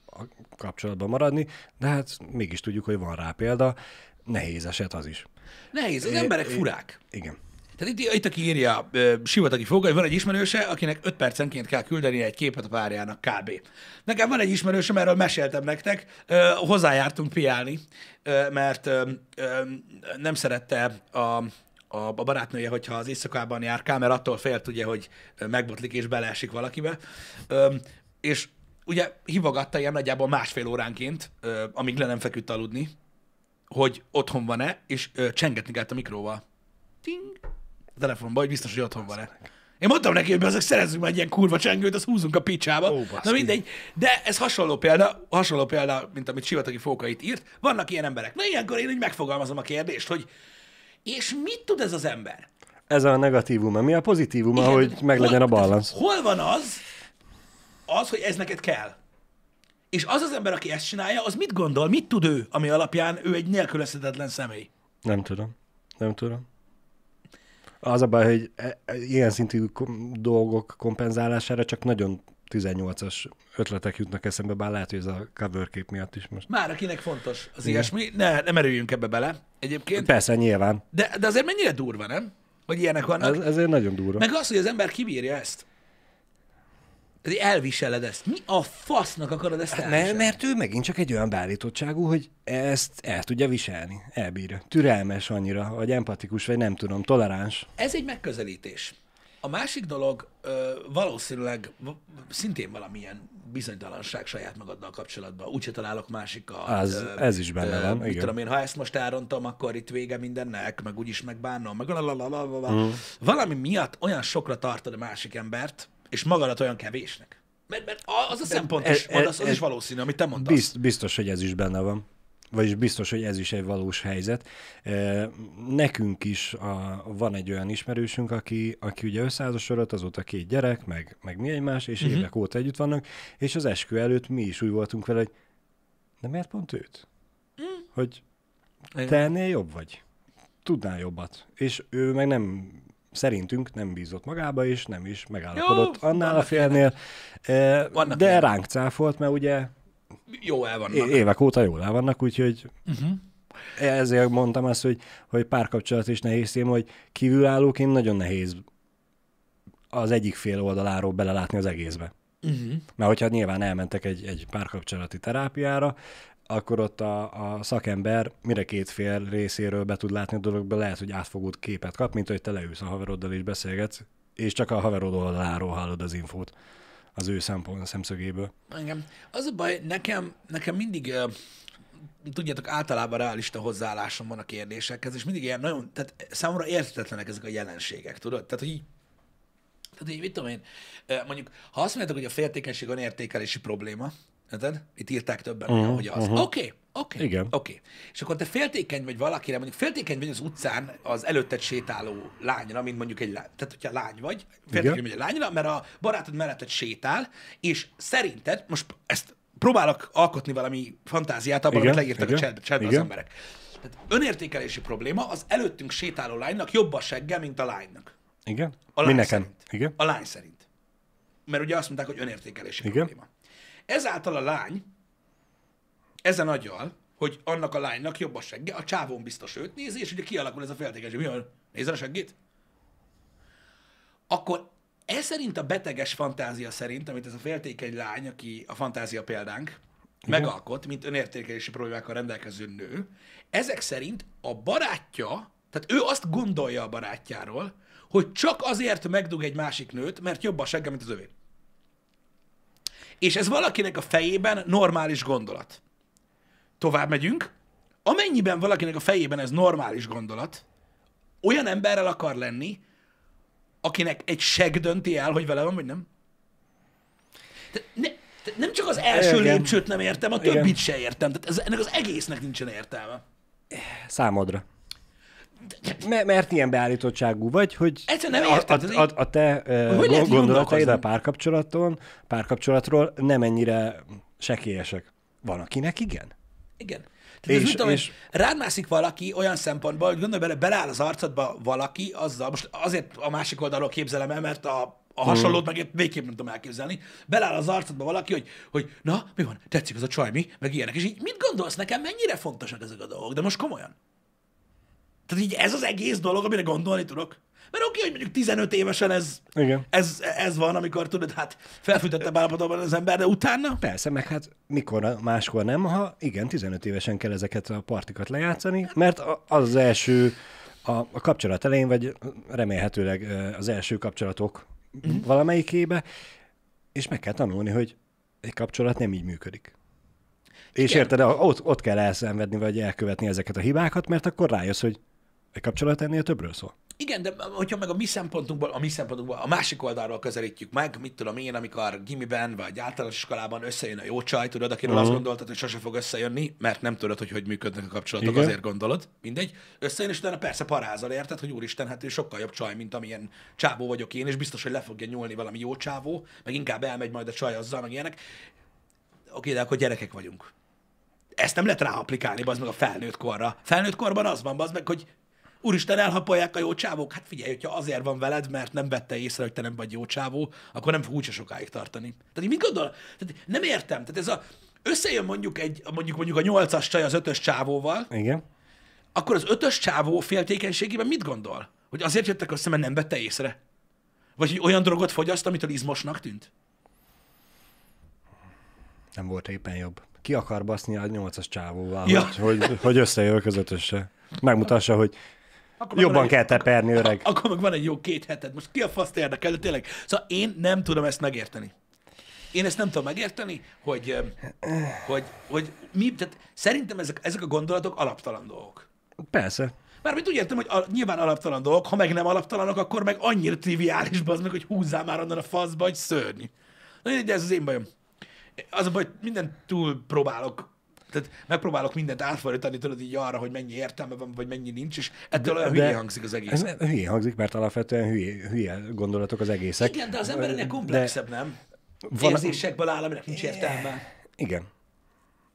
kapcsolatban maradni, de hát mégis tudjuk, hogy van rá példa. Nehéz eset az is. Nehéz, az é, emberek furák. Igen. Tehát itt, itt aki írja uh, sivatagi fogai, van egy ismerőse, akinek 5 percenként kell küldeni egy képet a párjának kb. Nekem van egy ismerősöm, erről meséltem nektek, hozzájártunk piálni, mert nem szerette a a, a barátnője, hogyha az éjszakában jár mert attól félt ugye, hogy megbotlik és beleesik valakibe. és ugye hivagatta ilyen nagyjából másfél óránként, ö, amíg le nem feküdt aludni, hogy otthon van-e, és ö, csengetni kellett a mikróval. Ting! A telefonban, hogy biztos, hogy otthon van-e. Én mondtam neki, hogy azok szerezzük már egy ilyen kurva csengőt, azt húzunk a picsába. Ó, Na mindegy. De ez hasonló példa, hasonló példa, mint amit Sivatagi Fókait írt. Vannak ilyen emberek. Na ilyenkor én úgy megfogalmazom a kérdést, hogy és mit tud ez az ember? Ez a negatívum, mi a pozitívum, hogy meglegyen a balansz. Hol van az, az, hogy ez neked kell. És az az ember, aki ezt csinálja, az mit gondol, mit tud ő, ami alapján ő egy nélkülözhetetlen személy? Nem tudom. Nem tudom. Az a baj, hogy e, e, ilyen szintű dolgok kompenzálására csak nagyon 18-as ötletek jutnak eszembe, bár lehet, hogy ez a cover kép miatt is most. Már akinek fontos az Igen. ilyesmi, ne, nem merüljünk ebbe bele egyébként. Persze, nyilván. De, de azért mennyire durva, nem? Hogy ilyenek vannak. Ez, ezért nagyon durva. Meg az, hogy az ember kibírja ezt elviseled ezt. Mi a fasznak akarod ezt elviselni? Mert, mert ő megint csak egy olyan beállítottságú, hogy ezt el tudja viselni, elbírja. Türelmes annyira, vagy empatikus, vagy nem tudom, toleráns. Ez egy megközelítés. A másik dolog ö, valószínűleg szintén valamilyen bizonytalanság saját magaddal kapcsolatban. Úgyse találok másikat. Az, ö, ez is benne ö, van. Mit igen. tudom én, ha ezt most elrontom, akkor itt vége mindennek, meg úgyis megbánom, meg Mm. Valami miatt olyan sokra tartod a másik embert, és magadat olyan kevésnek. Mert, mert az a szempont e- is, e, az, az e- is valószínű, amit te mondtál. Bizt, biztos, hogy ez is benne van. Vagyis biztos, hogy ez is egy valós helyzet. E, nekünk is a, van egy olyan ismerősünk, aki, aki ugye összeházasodott, azóta két gyerek, meg, meg mi egymás, és uh-huh. évek óta együtt vannak, és az eskü előtt mi is úgy voltunk vele, hogy de miért pont őt? Mm. Hogy te ennél jobb vagy. Tudnál jobbat. És ő meg nem szerintünk nem bízott magába, és nem is megállapodott Jó, annál a félnél, vannak de ilyen. ránk cáfolt, mert ugye jó el vannak. évek óta jól el vannak, úgyhogy uh-huh. ezért mondtam azt, hogy, hogy párkapcsolat is nehéz szém, hogy kívülállóként nagyon nehéz az egyik fél oldaláról belelátni az egészbe. Uh-huh. Mert hogyha nyilván elmentek egy, egy párkapcsolati terápiára, akkor ott a, a szakember mire két fél részéről be tud látni a dologba, lehet, hogy átfogott képet kap, mint hogy te leülsz a haveroddal és beszélgetsz, és csak a haverod oldaláról hallod az infót az ő szempont, szemszögéből. Igen. Az a baj, nekem, nekem mindig, tudjátok, általában realista hozzáállásom van a kérdésekhez, és mindig ilyen nagyon, tehát számomra értetlenek ezek a jelenségek, tudod? Tehát, hogy így tehát hogy mit tudom én, mondjuk, ha azt mondjátok, hogy a féltékenység értékelési probléma, Érted? Itt írták többen, uh-huh, mhm, hogy az. Mhm. Oké, uh-huh. okay, Oké. Okay. Igen. Oké. Okay. És akkor te féltékeny vagy valakire, mondjuk féltékeny vagy az utcán az előtted sétáló lányra, mint mondjuk egy lány. Tehát, hogyha lány vagy, féltékeny vagy a lányra, mert a barátod melletted sétál, és szerinted, most ezt próbálok alkotni valami fantáziát abban, Igen. amit leírtak Igen. a chatbe, chatbe az emberek. Tehát önértékelési probléma az előttünk sétáló lánynak jobb a segge, mint a lánynak. Igen. A lány Mindenken. szerint. Igen. A lány szerint. Mert ugye azt mondták, hogy önértékelési Igen. probléma. Ezáltal a lány, ezen agyal, hogy annak a lánynak jobb a segge, a csávón biztos őt nézi, és ugye kialakul ez a feltékezés, mi van, nézze a seggét? Akkor ez szerint a beteges fantázia szerint, amit ez a féltékeny lány, aki a fantázia példánk, uh-huh. megalkot, mint önértékelési problémákkal rendelkező nő, ezek szerint a barátja, tehát ő azt gondolja a barátjáról, hogy csak azért megdug egy másik nőt, mert jobb a segge, mint az övé. És ez valakinek a fejében normális gondolat. Tovább megyünk. Amennyiben valakinek a fejében ez normális gondolat, olyan emberrel akar lenni, akinek egy seg dönti el, hogy vele van, vagy nem. Te ne, te nem csak az első Igen. lépcsőt nem értem, a többit Igen. se értem. Tehát ez, ennek az egésznek nincsen értelme. Számodra mert ilyen beállítottságú vagy, hogy nem érted, a, a, a te hogy gondolataid a párkapcsolaton, párkapcsolatról nem ennyire sekélyesek. Van, akinek igen. Igen. Tehát és, tudom, és... rád mászik valaki olyan szempontból, hogy gondolj bele, beláll az arcodba valaki azzal, most azért a másik oldalról képzelem el, mert a a mm. hasonlót meg végképp nem tudom elképzelni. Beláll az arcodba valaki, hogy, hogy na, mi van, tetszik az a csaj, mi, meg ilyenek. És így mit gondolsz nekem, mennyire fontosak ezek a dolgok? De most komolyan. Tehát így ez az egész dolog, amire gondolni tudok. Mert oké, hogy mondjuk 15 évesen ez, Igen. ez, ez van, amikor tudod, hát felfűtette állapotban az ember, de utána? Persze, meg hát mikor, máskor nem, ha igen, 15 évesen kell ezeket a partikat lejátszani, mert az az első, a, a kapcsolat elején, vagy remélhetőleg az első kapcsolatok mm-hmm. valamelyikébe, és meg kell tanulni, hogy egy kapcsolat nem így működik. Igen. És érted, ott, ott kell elszenvedni, vagy elkövetni ezeket a hibákat, mert akkor rájössz, hogy egy kapcsolat ennél többről szól. Igen, de hogyha meg a mi szempontunkból, a mi szempontunkból, a másik oldalról közelítjük meg, mit tudom én, amikor gimiben vagy általános iskolában összejön a jó csaj, tudod, akiről uh-huh. azt mhm. gondoltad, hogy sose fog összejönni, mert nem tudod, hogy hogy működnek a kapcsolatok, Igen. azért gondolod, mindegy. Összejön, és utána persze parázal, érted, hogy úristen, hát ő sokkal jobb csaj, mint amilyen csávó vagyok én, és biztos, hogy le fogja nyúlni valami jó csávó, meg inkább elmegy majd a csaj azzal, meg ilyenek. Oké, de akkor gyerekek vagyunk. Ezt nem lehet ráaplikálni, bazd meg a felnőtt korra. Felnőtt korban az van, bazd meg, hogy úristen, elhapolják a jó csávók. Hát figyelj, hogyha azért van veled, mert nem vette észre, hogy te nem vagy jó csávó, akkor nem fog úgyse sokáig tartani. Tehát mit gondol? Tehát nem értem. Tehát ez a, összejön mondjuk egy, mondjuk, mondjuk a nyolcas csaj az ötös csávóval, Igen. akkor az ötös csávó féltékenységében mit gondol? Hogy azért jöttek össze, mert nem vette észre? Vagy hogy olyan drogot fogyaszt, amitől izmosnak tűnt? Nem volt éppen jobb. Ki akar baszni a nyolcas csávóval, ja. hogy, hogy, hogy az ötösse? Megmutassa, hogy akkor Jobban kell teperni, öreg. Akkor meg van egy jó két heted. Most ki a faszt érdekel, de tényleg. Szóval én nem tudom ezt megérteni. Én ezt nem tudom megérteni, hogy, hogy, hogy mi, tehát szerintem ezek, ezek a gondolatok alaptalan dolgok. Persze. Mármint úgy értem, hogy a, nyilván alaptalan dolgok, ha meg nem alaptalanok, akkor meg annyira triviális az meg, hogy húzzál már onnan a faszba, hogy szörny. Na, de ez az én bajom. Az a baj, hogy minden túl próbálok tehát megpróbálok mindent átfordítani, tudod így arra, hogy mennyi értelme van, vagy mennyi nincs, és ettől olyan hülye hangzik az egész. Ez hülye hangzik, mert alapvetően hülye, hülye gondolatok az egészek. Igen, de az ember ennek komplexebb, de... nem? Van... Érzésekből áll, aminek nincs értelme. Igen.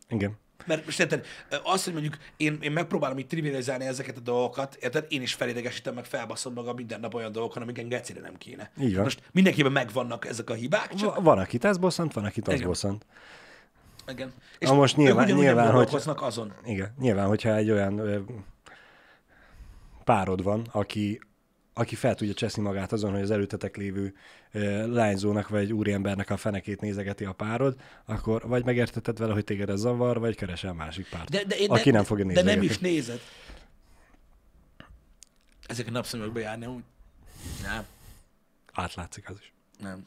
Igen. Mert most érted, azt, hogy mondjuk én, én megpróbálom így trivializálni ezeket a dolgokat, érted, én is felidegesítem, meg felbaszom magam minden nap olyan dolgokon, amiken gecire nem kéne. Így van. Most mindenkiben megvannak ezek a hibák. Csak... Va- van, akit ez bosszant, van, akit az bosszant. Igen. És Na most nyilván, nyilván hogy... azon. Igen, nyilván, hogyha egy olyan ö, párod van, aki, aki fel tudja cseszni magát azon, hogy az előtetek lévő ö, lányzónak vagy egy úriembernek a fenekét nézegeti a párod, akkor vagy megérteted vele, hogy téged ez zavar, vagy keresel másik párt, de, de, én aki nem, nem fogja nézni. De nem is nézed. Ezek a napszemekbe járni, úgy nem. Átlátszik az is. Nem.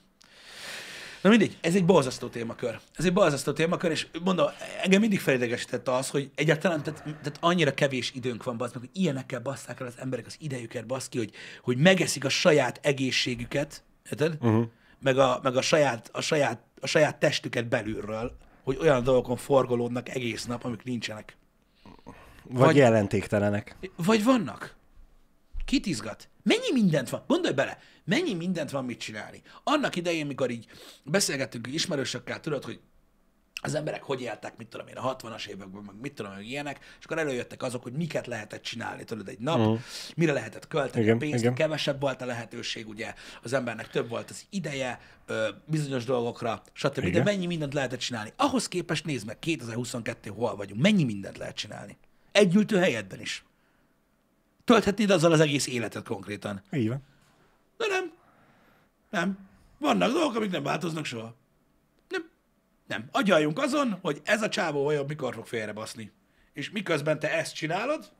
Na mindig ez egy balzasztó témakör. Ez egy balzasztó témakör, és mondom, engem mindig felidegesítette az, hogy egyáltalán, tehát, tehát annyira kevés időnk van, bazd meg, hogy ilyenekkel basszák el az emberek az idejüket, basz ki, hogy, hogy megeszik a saját egészségüket, érted? Uh-huh. Meg, a, meg a, saját, a, saját, a saját testüket belülről, hogy olyan dolgokon forgolódnak egész nap, amik nincsenek. Vagy, vagy jelentéktelenek. Vagy vannak. Kit izgat? Mennyi mindent van? Gondolj bele, Mennyi mindent van mit csinálni. Annak idején, mikor így beszélgettünk ismerősökkel, tudod, hogy az emberek hogy éltek, mit tudom én, a 60-as években, meg mit tudom én, ilyenek, és akkor előjöttek azok, hogy miket lehetett csinálni, tudod, egy nap, uh-huh. mire lehetett költeni igen, a pénzt, igen. kevesebb volt a lehetőség, ugye, az embernek több volt az ideje ö, bizonyos dolgokra, stb. Igen. De mennyi mindent lehetett csinálni. Ahhoz képest nézd meg, 2022 hol vagyunk, mennyi mindent lehet csinálni. Egy helyedben is. Tölthetnéd azzal az egész életet konkrétan. Így van. De nem. Nem. Vannak dolgok, amik nem változnak soha. Nem. Nem. Agyaljunk azon, hogy ez a csávó olyan mikor fog félrebaszni. És miközben te ezt csinálod,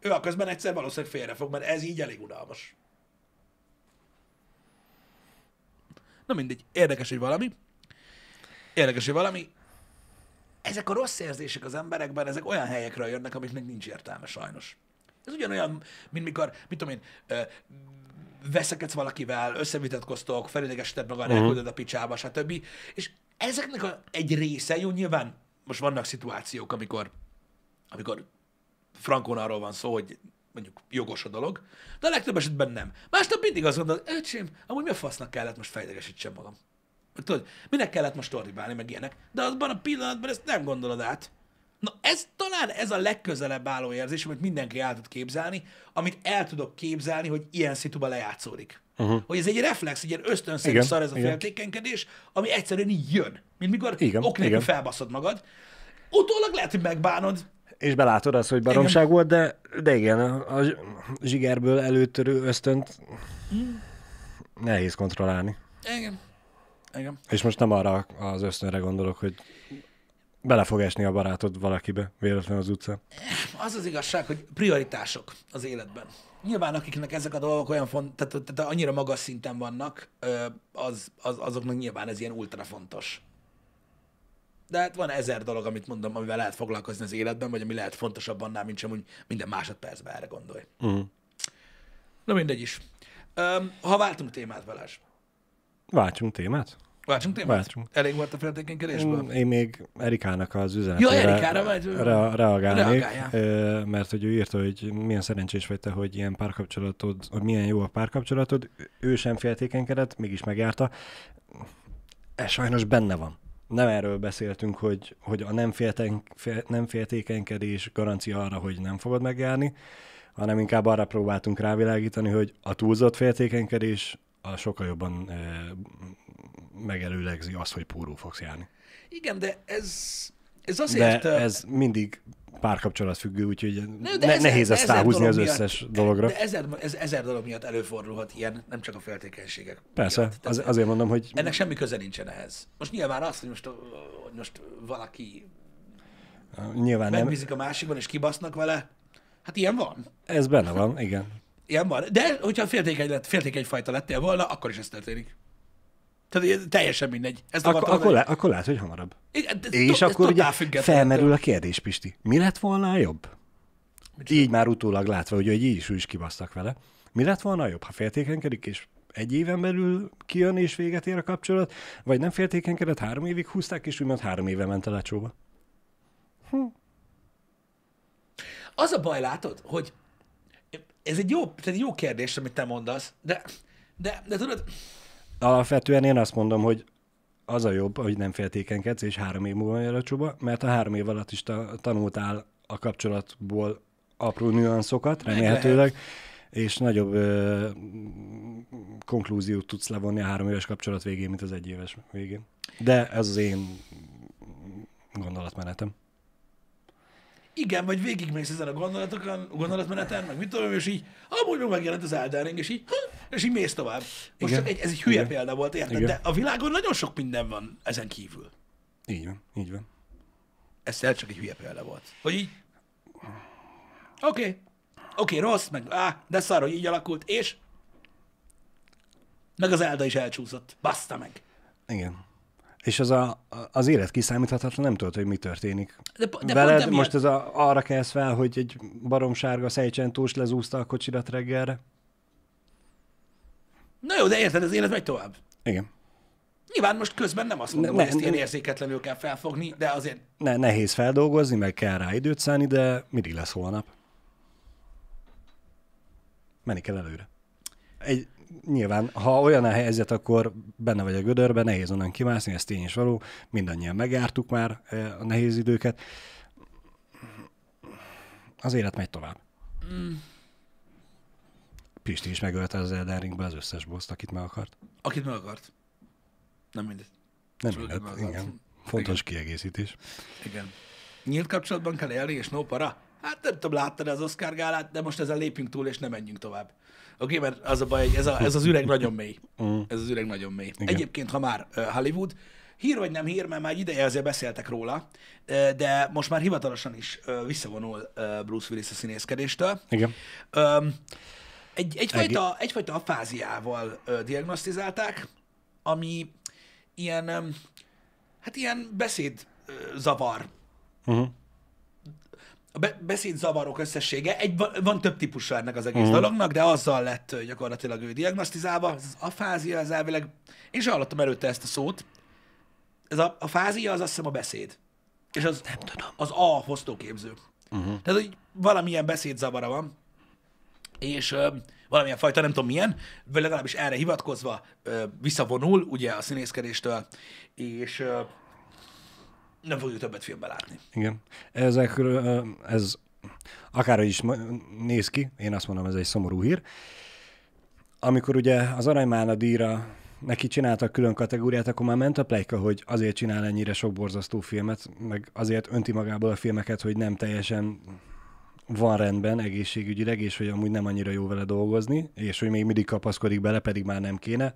ő a közben egyszer valószínűleg félre fog, mert ez így elég unalmas. Na mindegy, érdekes, hogy valami. Érdekes, hogy valami. Ezek a rossz érzések az emberekben, ezek olyan helyekre jönnek, amiknek nincs értelme sajnos. Ez ugyanolyan, mint mikor, mit tudom én, veszekedsz valakivel, összevitatkoztok, felélegested magad, uh-huh. a picsába, stb. És ezeknek a, egy része, jó, nyilván most vannak szituációk, amikor, amikor frankon arról van szó, hogy mondjuk jogos a dolog, de a legtöbb esetben nem. Másnap mindig azt gondolod, öcsém, amúgy mi a fasznak kellett most fejlegesítsem magam. Tudod, minek kellett most ordibálni, meg ilyenek, de azban a pillanatban ezt nem gondolod át, Na ez talán ez a legközelebb álló érzés, amit mindenki el tud képzelni, amit el tudok képzelni, hogy ilyen szituba lejátszódik. Uh-huh. Hogy ez egy reflex, egy ilyen ösztönszerű igen, szar ez a igen. féltékenykedés, ami egyszerűen így jön. Mint mikor ok nélkül felbaszod magad. Utólag lehet, hogy megbánod. És belátod azt, hogy baromság igen. volt, de, de igen, a zsigerből előtörő ösztönt mm. nehéz kontrollálni. Igen. igen. És most nem arra az ösztönre gondolok, hogy Bele fog esni a barátod valakibe, véletlenül az utcán. Az az igazság, hogy prioritások az életben. Nyilván akiknek ezek a dolgok olyan font, tehát, tehát annyira magas szinten vannak, az, az, azoknak nyilván ez ilyen ultra fontos. De hát van ezer dolog, amit mondom, amivel lehet foglalkozni az életben, vagy ami lehet fontosabb annál, mint sem úgy minden másodpercben erre gondolj. Uh-huh. Na mindegy is. ha váltunk témát, Balázs. Váltsunk témát? Váltsunk témát? Váltsunk. Elég volt a féltékenykedésből? Én még Erikának az üzenetére ja, Erikára re- re- reagálnék, mert hogy ő írta, hogy milyen szerencsés vagy te, hogy ilyen párkapcsolatod, hogy milyen jó a párkapcsolatod. Ő sem féltékenykedett, mégis megjárta. Ez sajnos benne van. Nem erről beszéltünk, hogy, hogy a nem, félten, fél, nem féltékenykedés garancia arra, hogy nem fogod megjárni, hanem inkább arra próbáltunk rávilágítani, hogy a túlzott féltékenykedés a sokkal jobban e, megelőlegzi azt, hogy pórul fogsz járni. Igen, de ez, ez azért... De ez mindig párkapcsolat függő, úgyhogy ne, de ne, ezer, nehéz ezt ráhúzni az összes miatt, dologra. De ezer, ez ezer dolog miatt előfordulhat ilyen, nem csak a feltékenységek. Persze, miatt. az, azért mondom, hogy... Ennek semmi köze nincsen ehhez. Most nyilván azt, hogy most, hogy most valaki nyilván megbízik nem. a másikban, és kibasznak vele, hát ilyen van. Ez benne van, igen ilyen van. De hogyha féltékeny, lett, féltékeny fajta lettél volna, akkor is ez történik. Tehát eh, teljesen mindegy. Ez Ak- akkor, le- akkor lehet, hogy hamarabb. Igen, de És akkor ugye felmerül a kérdés, Pisti. Mi lett volna a jobb? Micsoda? Így már utólag látva, hogy így is, is kibasztak vele. Mi lett volna a jobb, ha féltékenykedik, és egy éven belül kijön és véget ér a kapcsolat, vagy nem féltékenykedett, három évig húzták, és úgymond három éve ment a lecsóba. Hm. Az a baj, látod, hogy ez egy jó, ez egy jó kérdés, amit te mondasz, de, de, de tudod... Alapvetően én azt mondom, hogy az a jobb, hogy nem féltékenkedsz, és három év múlva jön a csuba, mert a három év alatt is ta, tanultál a kapcsolatból apró nüanszokat, remélhetőleg, és nagyobb ö, konklúziót tudsz levonni a három éves kapcsolat végén, mint az egy éves végén. De ez az én gondolatmenetem igen, vagy végigmész ezen a gondolatokon, gondolatmeneten, meg mit tudom, és így, amúgy meg megjelent az Elden Ring, és így, hm, és így mész tovább. Most csak egy, ez egy hülye igen. példa volt, érted? Igen. De a világon nagyon sok minden van ezen kívül. Így van, így van. Ez csak egy hülye példa volt. Hogy így, oké, okay. oké, okay, rossz, meg á, de szar, hogy így alakult, és meg az Elda is elcsúszott. Baszta meg. Igen és az, a, az élet kiszámíthatatlan, nem tudod, hogy mi történik. De, de Veled pont most ez a, arra kezd fel, hogy egy baromsárga szejcsentós lezúzta a kocsirat reggelre. Na jó, de érted, az élet megy tovább. Igen. Nyilván most közben nem azt mondom, ne, hogy ezt ilyen érzéketlenül kell felfogni, de azért... Ne, nehéz feldolgozni, meg kell rá időt szállni, de mindig lesz holnap. Menni kell előre. Egy, nyilván, ha olyan a helyzet, akkor benne vagy a gödörben, nehéz onnan kimászni, ez tény is való, mindannyian megjártuk már eh, a nehéz időket. Az élet megy tovább. Mm. Pisti is megölte az Elden Ringbe az összes boszt, akit meg akart. Akit meg akart. Nem mindegy. Nem mindegy, igen. Fontos igen. kiegészítés. Igen. Nyílt kapcsolatban kell élni, és no para. Hát nem tudom, láttad az Oscar gálát, de most ezen lépjünk túl, és nem menjünk tovább. Oké, okay, mert az a baj, hogy ez, a, ez az üreg nagyon mély. Mm. Ez az üreg nagyon mély. Igen. Egyébként, ha már Hollywood, hír vagy nem hír, mert már egy ideje azért beszéltek róla, de most már hivatalosan is visszavonul Bruce Willis a színészkedéstől. Igen. Egy, egyfajta, egyfajta afáziával diagnosztizálták, ami ilyen, hát ilyen zavar. uh-huh a beszédzavarok összessége, egy, van több típusa ennek az egész uh-huh. dolognak, de azzal lett gyakorlatilag ő diagnosztizálva. Az afázia az elvileg, én sem hallottam előtte ezt a szót, ez a, a fázia az azt hiszem a beszéd. És az, nem tudom. az A hoztóképző. Uh-huh. Tehát, hogy valamilyen beszédzavara van, és ö, valamilyen fajta, nem tudom milyen, legalábbis erre hivatkozva ö, visszavonul, ugye a színészkedéstől, és ö, nem fogjuk többet filmbe látni. Igen. Ezekről, ez akár is néz ki, én azt mondom, ez egy szomorú hír. Amikor ugye az Aranymána díjra neki csináltak külön kategóriát, akkor már ment a plejka, hogy azért csinál ennyire sok borzasztó filmet, meg azért önti magából a filmeket, hogy nem teljesen van rendben egészségügyileg, és hogy amúgy nem annyira jó vele dolgozni, és hogy még mindig kapaszkodik bele, pedig már nem kéne.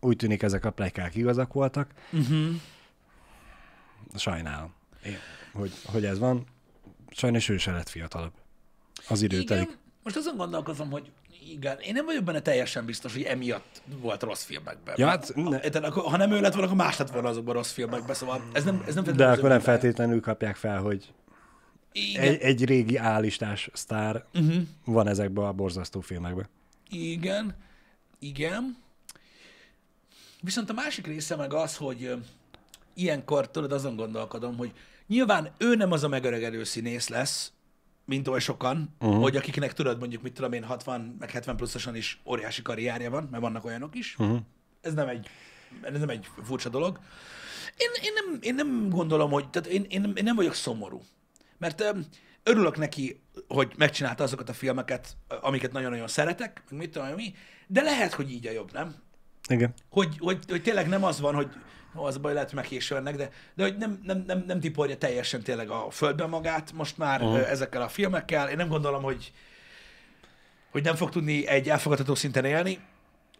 Úgy tűnik ezek a plejkák igazak voltak. Uh-huh sajnálom, Én, hogy, hogy ez van. Sajnos ő se lett fiatalabb. Az idő telik. Most azon gondolkozom, hogy igen, én nem vagyok benne teljesen biztos, hogy emiatt volt rossz filmekben. Ja, hát, ne. Ha nem ő lett volna, akkor más lett volna azokban rossz filmekben, szóval ez nem, ez nem De akkor nem feltétlenül kapják fel, hogy Egy, egy régi állistás sztár uh-huh. van ezekben a borzasztó filmekben. Igen, igen. Viszont a másik része meg az, hogy ilyenkor tudod, azon gondolkodom, hogy nyilván ő nem az a megöregedő színész lesz, mint oly sokan, uh-huh. hogy akiknek tudod, mondjuk, mit tudom én, 60 meg 70 pluszosan is óriási karrierje van, mert vannak olyanok is. Uh-huh. Ez nem egy ez nem egy furcsa dolog. Én, én, nem, én nem gondolom, hogy, tehát én, én, én nem vagyok szomorú. Mert öm, örülök neki, hogy megcsinálta azokat a filmeket, amiket nagyon-nagyon szeretek, meg mit tudom mi, de lehet, hogy így a jobb, nem? Igen. Hogy, hogy, hogy tényleg nem az van, hogy Ó, az a baj, lehet, hogy megkésőrnek, de, de hogy nem, nem, nem, nem tiporja teljesen tényleg a földbe magát most már uh-huh. ezekkel a filmekkel. Én nem gondolom, hogy, hogy nem fog tudni egy elfogadható szinten élni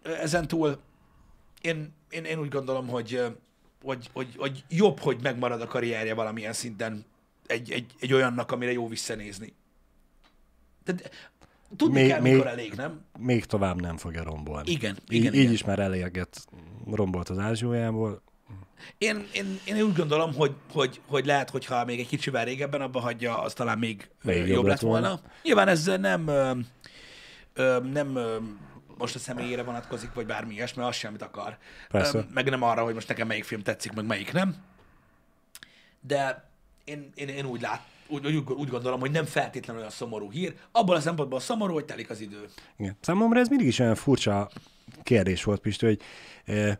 ezen túl. Én, én, én úgy gondolom, hogy, hogy, hogy, hogy jobb, hogy megmarad a karrierje valamilyen szinten egy, egy, egy olyannak, amire jó visszanézni. Tehát tudni még, kell, még, elég, nem? Még tovább nem fogja rombolni. Igen, igen. Így, igen. így is már elérget rombolt az ázsiójából, én, én, én úgy gondolom, hogy, hogy, hogy lehet, hogyha még egy kicsivel régebben abba hagyja, az talán még, még jobb, jobb lett volna. volna. Nyilván ez nem, nem most a személyére vonatkozik, vagy bármi ilyesmi, az semmit akar. Persze. meg nem arra, hogy most nekem melyik film tetszik, meg melyik nem. De én, én, én úgy lát, úgy, úgy, úgy gondolom, hogy nem feltétlenül olyan szomorú hír. Abban a szempontból szomorú, hogy telik az idő. Igen. Számomra ez mindig is olyan furcsa kérdés volt, Pistő, hogy eh,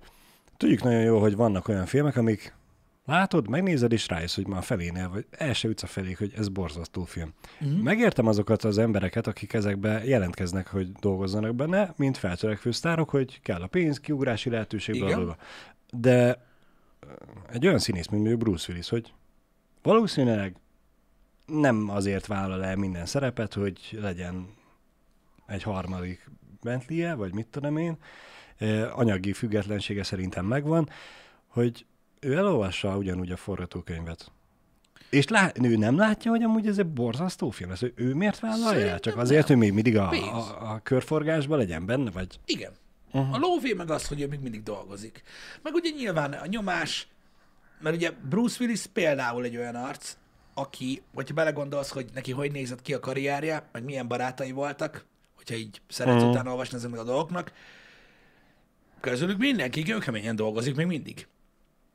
Tudjuk nagyon jól, hogy vannak olyan filmek, amik látod, megnézed és rájössz, hogy már a felénél vagy, el se jutsz a hogy ez borzasztó film. Mm-hmm. Megértem azokat az embereket, akik ezekbe jelentkeznek, hogy dolgozzanak benne, mint feltörekvő sztárok, hogy kell a pénz, kiugrási lehetőség, blablabla. De egy olyan színész, mint mondjuk Bruce Willis, hogy valószínűleg nem azért vállal el minden szerepet, hogy legyen egy harmadik bentley vagy mit tudom én, anyagi függetlensége szerintem megvan, hogy ő elolvassa ugyanúgy a forgatókönyvet. És lá- ő nem látja, hogy amúgy ez egy borzasztó film. Ez ő, ő miért vállalja? Szerintem Csak azért, nem. hogy még mindig a, a, a körforgásban legyen benne? Vagy... Igen. Uh-huh. A lóvé meg az, hogy ő még mindig dolgozik. Meg ugye nyilván a nyomás, mert ugye Bruce Willis például egy olyan arc, aki, hogyha belegondolsz, hogy neki hogy nézett ki a karrierje, meg milyen barátai voltak, hogyha így szeretsz uh-huh. utána olvasni ezeknek a dolgoknak, közülük mindenki kőkeményen dolgozik még mindig.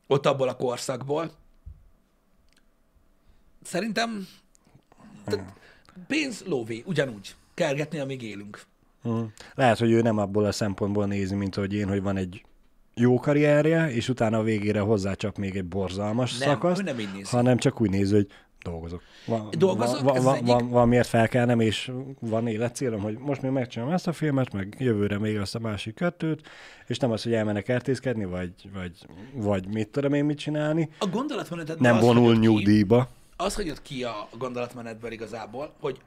Ott abból a korszakból. Szerintem tehát pénz lóvé, ugyanúgy. Kergetni, amíg élünk. Hmm. Lehet, hogy ő nem abból a szempontból nézi, mint hogy én, hogy van egy jó karrierje, és utána a végére hozzácsap még egy borzalmas nem, szakasz, nem így nézi. hanem csak úgy néz, hogy dolgozok. Van, Dolgozok? Va, va, va, egyik... van, valamiért felkelnem, és van életcélom, hogy most még megcsinálom ezt a filmet, meg jövőre még azt a másik kettőt, és nem az, hogy elmenek ertészkedni, vagy, vagy, vagy mit tudom én mit csinálni. A hogy Nem vonul nyugdíjba. Az hagyott ki a gondolatmenetből igazából, hogy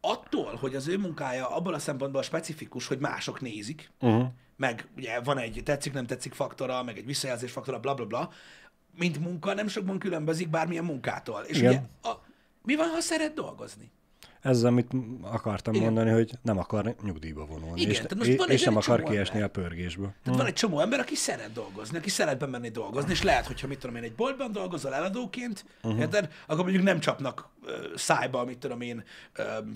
attól, hogy az ő munkája abban a szempontból specifikus, hogy mások nézik, uh-huh. meg ugye van egy tetszik-nem tetszik faktora, meg egy visszajelzés faktora, bla bla bla, mint munka nem sokban különbözik bármilyen munkától. És Igen. ugye, a, mi van, ha szeret dolgozni? Ez, amit akartam Igen. mondani, hogy nem akar nyugdíjba vonulni, Igen, és, tehát most van és nem akar kiesni ember. a pörgésből. Tehát hmm. van hm. egy csomó ember, aki szeret dolgozni, aki szeret bemenni dolgozni, és lehet, hogyha mit tudom én, egy boltban dolgozol eladóként, uh-huh. érted, akkor mondjuk nem csapnak uh, szájba, amit tudom én, um,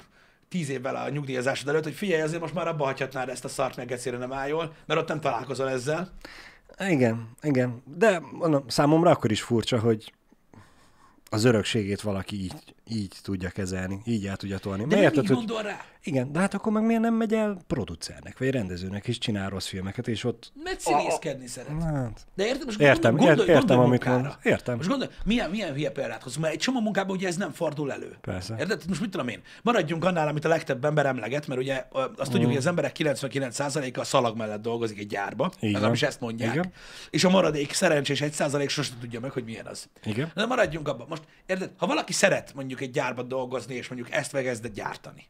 tíz évvel a nyugdíjazásod előtt, hogy figyelj, azért most már abba hagyhatnád ezt a szart, meg egyszerűen nem álljól, mert ott nem találkozol ezzel. Igen, igen. De mondom, számomra akkor is furcsa, hogy az örökségét valaki így, így tudja kezelni, így el tudja tolni. De miért így hogy... gondol rá? Igen, de hát akkor meg miért nem megy el producernek, vagy rendezőnek, és csinál rossz filmeket, és ott... Mert színészkedni a... szeret. Hát... De értem, most értem, gondolj, gondolj, értem, gondolj amit Értem. Most gondolj, milyen, milyen hülye példát hozom, mert egy csomó munkában ugye ez nem fordul elő. Persze. Érted? Most mit tudom én? Maradjunk annál, amit a legtöbb ember emleget, mert ugye azt tudjuk, mm. hogy az emberek 99%-a a szalag mellett dolgozik egy gyárba, legalábbis ezt mondják. Igen. És a maradék szerencsés 1% sosem tudja meg, hogy milyen az. Igen. De maradjunk abban most, érted? Ha valaki szeret mondjuk egy gyárban dolgozni, és mondjuk ezt meg ezt gyártani,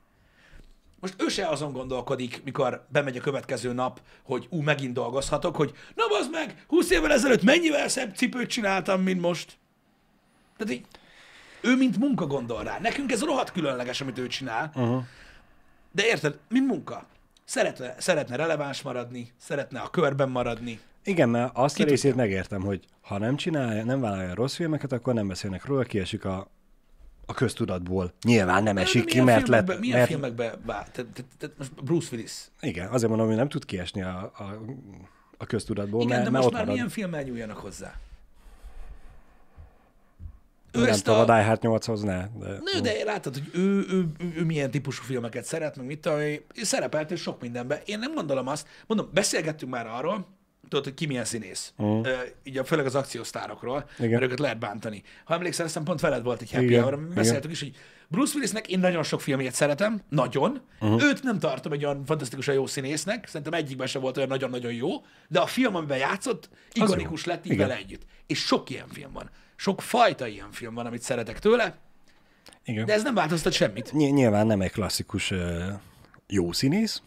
most ő se azon gondolkodik, mikor bemegy a következő nap, hogy ú, megint dolgozhatok, hogy na bazd meg, 20 évvel ezelőtt mennyivel szebb cipőt csináltam, mint most. Tehát így, ő mint munka gondol rá. Nekünk ez rohadt különleges, amit ő csinál. Uh-huh. De érted, mint munka. Szeretne, szeretne releváns maradni, szeretne a körben maradni. Igen, mert azt Ki a részét tudja? megértem, hogy ha nem csinálja, nem vállalja rossz filmeket, akkor nem beszélnek róla, kiesik a, a köztudatból. Nyilván nem esik ki, mert lett... milyen mert... filmekbe? Bár, te, te, te, Bruce Willis. Igen, azért mondom, hogy nem tud kiesni a, a, a köztudatból, Igen, mert, de most már marad. milyen filmmel nyúljanak hozzá? Ő nem ezt a... a Die Hard 8-hoz ne. De... Nő, de látod, hogy ő, ő, ő, ő milyen típusú filmeket szeret, meg mit tudom, ő szerepelt és sok mindenben. Én nem gondolom azt, mondom, beszélgettünk már arról, tudod, hogy ki milyen színész. Uh-huh. a, főleg az akciósztárokról, Igen. mert őket lehet bántani. Ha emlékszel, aztán pont veled volt egy happy Igen. hour, beszéltük is, hogy Bruce Willisnek én nagyon sok filmjét szeretem, nagyon. Uh-huh. Őt nem tartom egy olyan fantasztikusan jó színésznek, szerintem egyikben sem volt olyan nagyon-nagyon jó, de a film, amiben játszott, ikonikus lett így vele együtt. És sok ilyen film van. Sok fajta ilyen film van, amit szeretek tőle, Igen. de ez nem változtat semmit. Ny- nyilván nem egy klasszikus uh, jó színész,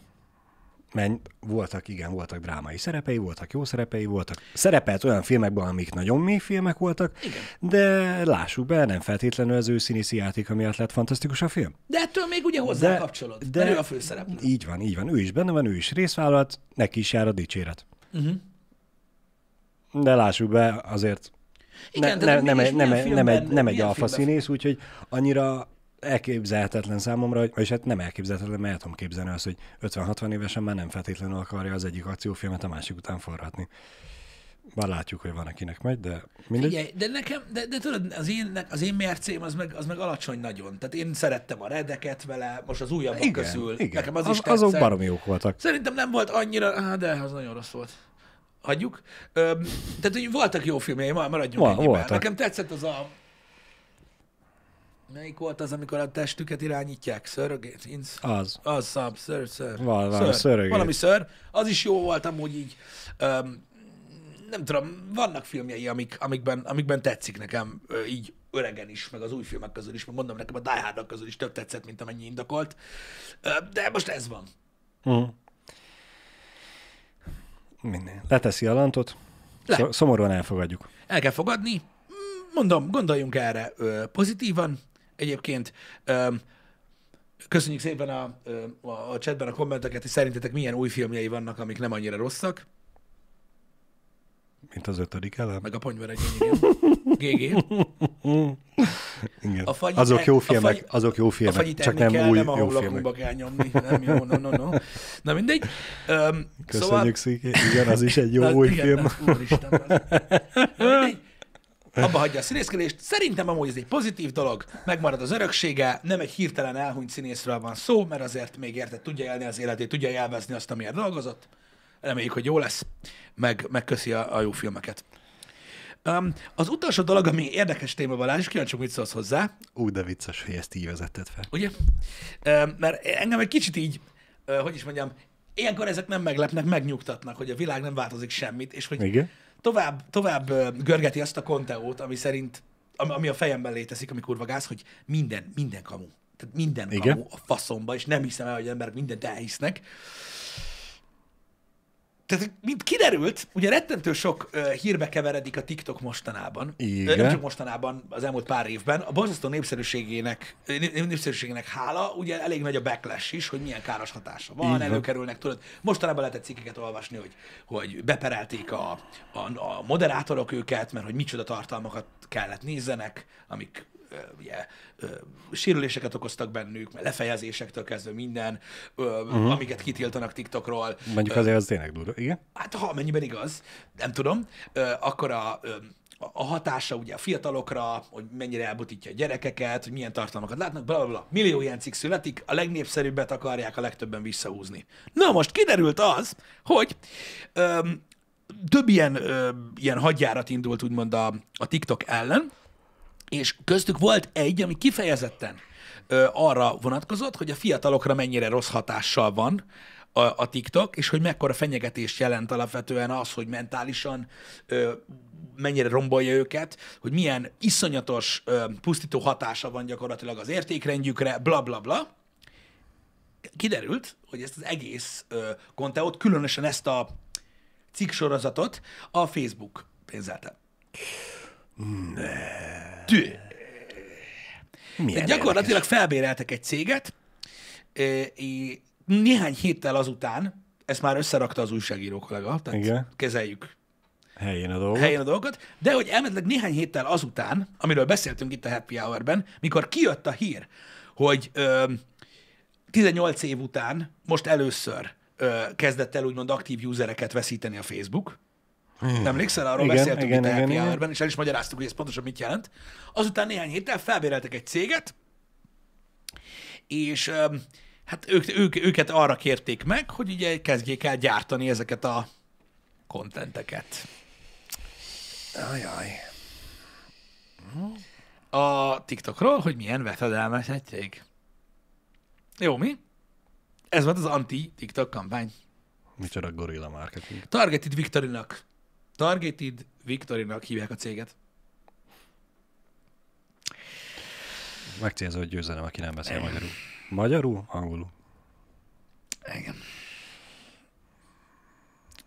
menj, voltak, igen, voltak drámai szerepei, voltak jó szerepei, voltak szerepelt olyan filmekben, amik nagyon mély filmek voltak, igen. de lássuk be, nem feltétlenül az ő színészi játéka miatt lett fantasztikus a film. De ettől még ugye hozzá de, kapcsolod, de, mert ő a főszereplő. Így van, így van, ő is benne van, ő is részvállalt, neki is jár a dicséret. Uh-huh. De lássuk be, azért igen, ne, de nem, nem, nem, nem, egy, nem egy alfa színész, úgyhogy annyira elképzelhetetlen számomra, hogy, és hát nem elképzelhetetlen, mert el tudom képzelni azt, hogy 50-60 évesen már nem feltétlenül akarja az egyik akciófilmet a másik után forratni. Bár látjuk, hogy van, akinek megy, de mindegy. Figyelj, de nekem, de, de tudod, az én, az én mércém az meg, az meg alacsony nagyon. Tehát én szerettem a redeket vele, most az újabbak igen, közül. Igen. Nekem az, az is Azok baromi jók voltak. Szerintem nem volt annyira, ah, de az nagyon rossz volt. Hagyjuk. Öm, tehát, hogy voltak jó filmjei, maradjunk Val, ennyiben. Voltak. Nekem tetszett az a, Melyik volt az, amikor a testüket irányítják? Szörögét? Az. Az, szám, ször, ször. Val, valami ször. Valami ször. Az is jó volt amúgy így. Um, nem tudom, vannak filmjei, amik, amikben, amikben tetszik nekem így öregen is, meg az új filmek közül is, meg mondom nekem a Die Hard-ak közül is több tetszett, mint amennyi indokolt. De most ez van. Uh-huh. Minden. Leteszi a lantot. Le. Szomorúan elfogadjuk. El kell fogadni. Mm, mondom, gondoljunk erre pozitívan, Egyébként köszönjük szépen a, a, a chatben a kommenteket, hogy szerintetek milyen új filmjei vannak, amik nem annyira rosszak. Mint az ötödik elem? Meg a ponyveregény, igen. GG. Igen. A fagyit, azok e- jó filmek, a fagy, azok jó filmek, a csak nem kell, új nem jó filmek. Nem a hullakunkba kell nyomni, nem jó, no, no, no. Na mindegy. Um, Köszönjük, szóval... szépen. Igen, az is egy jó Na, új igen, film. Na, úristen, az. Na, mindegy abba hagyja a színészkedést. Szerintem amúgy ez egy pozitív dolog, megmarad az öröksége, nem egy hirtelen elhunyt színészről van szó, mert azért még érted, tudja élni az életét, tudja élvezni azt, amiért dolgozott. Reméljük, hogy jó lesz, meg, megköszi a, a jó filmeket. Um, az utolsó dolog, ami érdekes téma, Balázs, kíváncsi, mit szólsz hozzá. Ú, de vicces, hogy ezt így vezetted fel. Ugye? Um, mert engem egy kicsit így, uh, hogy is mondjam, ilyenkor ezek nem meglepnek, megnyugtatnak, hogy a világ nem változik semmit, és hogy Igen? tovább, tovább görgeti azt a konteót, ami szerint, ami a fejemben létezik, ami kurva gáz, hogy minden, minden kamu. Tehát minden Igen. kamu a faszomba, és nem hiszem el, hogy emberek mindent elhisznek tehát, mint kiderült, ugye rettentő sok uh, hírbe keveredik a TikTok mostanában. Igen. Nem csak mostanában, az elmúlt pár évben. A borzasztó népszerűségének, népszerűségének hála, ugye elég nagy a backlash is, hogy milyen káros hatása van, Igen. előkerülnek, tudod. Mostanában lehetett cikkeket olvasni, hogy, hogy beperelték a, a, a moderátorok őket, mert hogy micsoda tartalmakat kellett nézzenek, amik ugye, sérüléseket okoztak bennük, mert lefejezésektől kezdve minden, uh-huh. amiket kitiltanak TikTokról. Mondjuk azért az tényleg durva, igen? Hát ha mennyiben igaz, nem tudom, akkor a a hatása ugye a fiatalokra, hogy mennyire elbutítja a gyerekeket, hogy milyen tartalmakat látnak, bla, bla, bla. Millió ilyen cikk születik, a legnépszerűbbet akarják a legtöbben visszahúzni. Na most kiderült az, hogy öm, több ilyen, öm, ilyen hadjárat indult úgymond a, a TikTok ellen, és köztük volt egy, ami kifejezetten ö, arra vonatkozott, hogy a fiatalokra mennyire rossz hatással van a, a TikTok, és hogy mekkora fenyegetést jelent alapvetően az, hogy mentálisan ö, mennyire rombolja őket, hogy milyen iszonyatos ö, pusztító hatása van gyakorlatilag az értékrendjükre, bla bla bla. Kiderült, hogy ezt az egész ö, konteót, különösen ezt a cikksorozatot a Facebook pénzelte. Ne. Tű. gyakorlatilag érdekes. felbéreltek egy céget, néhány héttel azután, ezt már összerakta az újságíró kollega, tehát Igen. kezeljük Helyén a, dolgot. helyén a dolgot, de hogy elmedleg néhány héttel azután, amiről beszéltünk itt a Happy Hour-ben, mikor kijött a hír, hogy ö, 18 év után most először ö, kezdett el úgymond aktív usereket veszíteni a Facebook, Hmm. Emlékszel, arról igen, beszéltünk igen, itt igen, igen. és el is magyaráztuk, hogy ez pontosan mit jelent. Azután néhány héttel felbéreltek egy céget, és hát ők, ők, őket arra kérték meg, hogy ugye kezdjék el gyártani ezeket a kontenteket. Ajaj. A TikTokról, hogy milyen cég. Jó, mi? Ez volt az anti-TikTok kampány. Micsoda gorilla marketing. Targeted victory Targeted Victorinak hívják a céget. Megcélzó győzelem, aki nem beszél eh. magyarul. Magyarul? Angolul? Igen.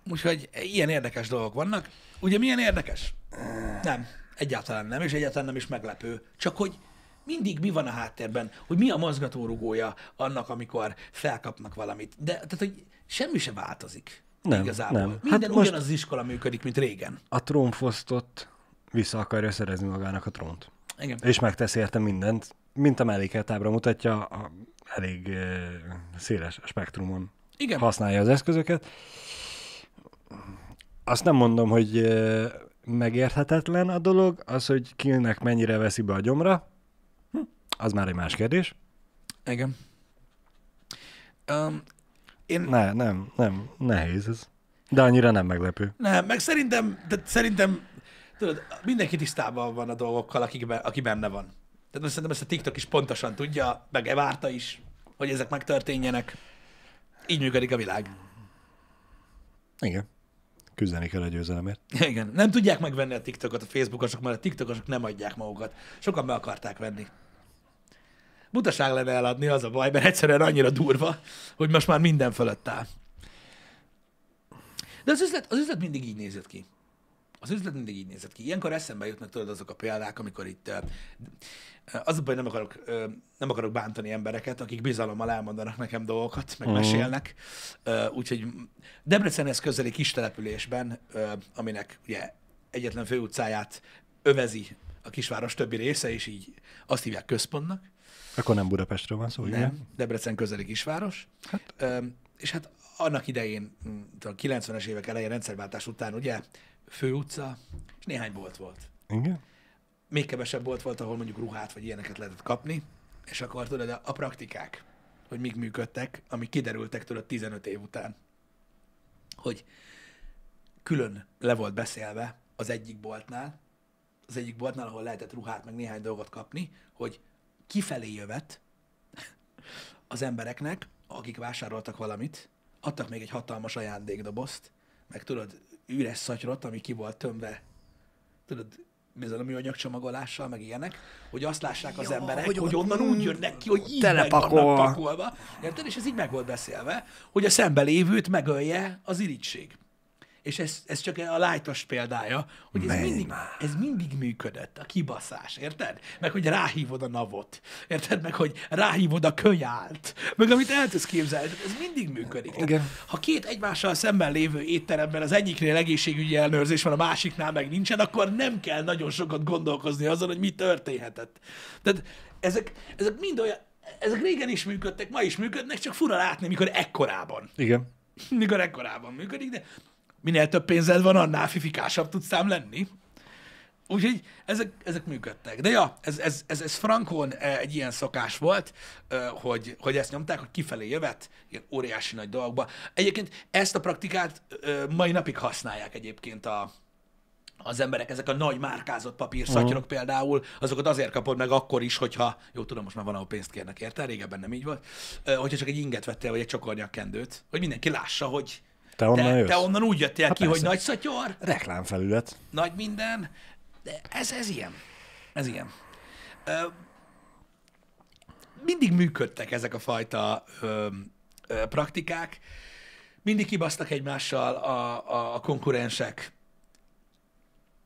Úgyhogy ilyen érdekes dolgok vannak. Ugye milyen érdekes? Nem, egyáltalán nem, és egyáltalán nem is meglepő. Csak hogy mindig mi van a háttérben, hogy mi a mozgatórugója annak, amikor felkapnak valamit. De tehát, hogy semmi se változik. Nem, igazából. Nem. Minden hát ugyanaz az iskola működik, mint régen. A trónfosztott vissza akarja szerezni magának a trónt. Igen. És megtesz érte mindent, mint a tábra mutatja, a elég uh, széles spektrumon Igen. használja az eszközöket. Azt nem mondom, hogy uh, megérthetetlen a dolog, az, hogy kinek mennyire veszi be a gyomra, hm. az már egy más kérdés. Igen. Um, én... Ne, nem, nem, nehéz ez. De annyira nem meglepő. Nem, meg szerintem, de szerintem tudod, mindenki tisztában van a dolgokkal, akik be, aki benne van. Tehát szerintem ezt a TikTok is pontosan tudja, meg várta is, hogy ezek megtörténjenek. Így működik a világ. Igen. Küzdeni kell a győzelemért. Igen. Nem tudják megvenni a TikTokot a Facebookosok, mert a TikTokosok nem adják magukat. Sokan be akarták venni. Butaság lenne eladni, az a baj, mert egyszerűen annyira durva, hogy most már minden fölött áll. De az üzlet, az üzlet mindig így nézett ki. Az üzlet mindig így nézett ki. Ilyenkor eszembe jutnak tudod azok a példák, amikor itt az a baj, nem akarok, nem akarok bántani embereket, akik bizalommal elmondanak nekem dolgokat, meg uh-huh. mesélnek. Úgyhogy Debrecenhez közeli kis településben, aminek ugye egyetlen főutcáját övezi a kisváros többi része, és így azt hívják központnak, akkor nem Budapestről van szó, nem, ugye? Debrecen közeli kisváros. Hát. Ö, és hát annak idején, a 90-es évek elején rendszerváltás után, ugye, utca, és néhány bolt volt. Igen. Még kevesebb bolt volt, ahol mondjuk ruhát vagy ilyeneket lehetett kapni, és akkor tudod, de a praktikák, hogy mik működtek, amik kiderültek tőle 15 év után, hogy külön le volt beszélve az egyik boltnál, az egyik boltnál, ahol lehetett ruhát, meg néhány dolgot kapni, hogy kifelé jövet az embereknek, akik vásároltak valamit, adtak még egy hatalmas ajándékdobozt, meg tudod, üres szatyrot, ami ki volt tömve, tudod, bizony a műanyag csomagolással, meg ilyenek, hogy azt lássák az ja, emberek, hogy, hogy onnan úgy mm, jönnek ki, hogy így telepakol. pakolva. Érted? És ez így meg volt beszélve, hogy a szembe lévőt megölje az irigység. És ez, ez csak a lájtos példája, hogy ez mindig, ez mindig működött, a kibaszás, érted? Meg hogy ráhívod a navot, érted? Meg hogy ráhívod a könyált, meg amit el tudsz képzelni, ez mindig működik. Igen. Ha két egymással szemben lévő étteremben az egyiknél egészségügyi ellenőrzés van, a másiknál meg nincsen, akkor nem kell nagyon sokat gondolkozni azon, hogy mi történhetett. Tehát ezek, ezek mind olyan, ezek régen is működtek, ma is működnek, csak fura látni, mikor ekkorában. Igen. Mikor ekkorában működik, de minél több pénzed van, annál fifikásabb tudsz szám lenni. Úgyhogy ezek, ezek működtek. De ja, ez, ez, ez, ez Frankon eh, egy ilyen szokás volt, eh, hogy, hogy ezt nyomták, hogy kifelé jövet, ilyen óriási nagy dolgokba. Egyébként ezt a praktikát eh, mai napig használják egyébként a, az emberek, ezek a nagy márkázott papírszatyrok uh-huh. például, azokat azért kapod meg akkor is, hogyha, jó tudom, most már van, ahol pénzt kérnek érte, régebben nem így volt, hogyha csak egy inget vettél, vagy egy csokornyak kendőt, hogy mindenki lássa, hogy, te onnan, te, te onnan úgy jöttél ha hát ki, persze. hogy nagy szatyor. Reklámfelület. Nagy minden. De ez, ez ilyen. Ez ilyen. Ö, mindig működtek ezek a fajta ö, ö, praktikák. Mindig kibasztak egymással a, a, a konkurensek.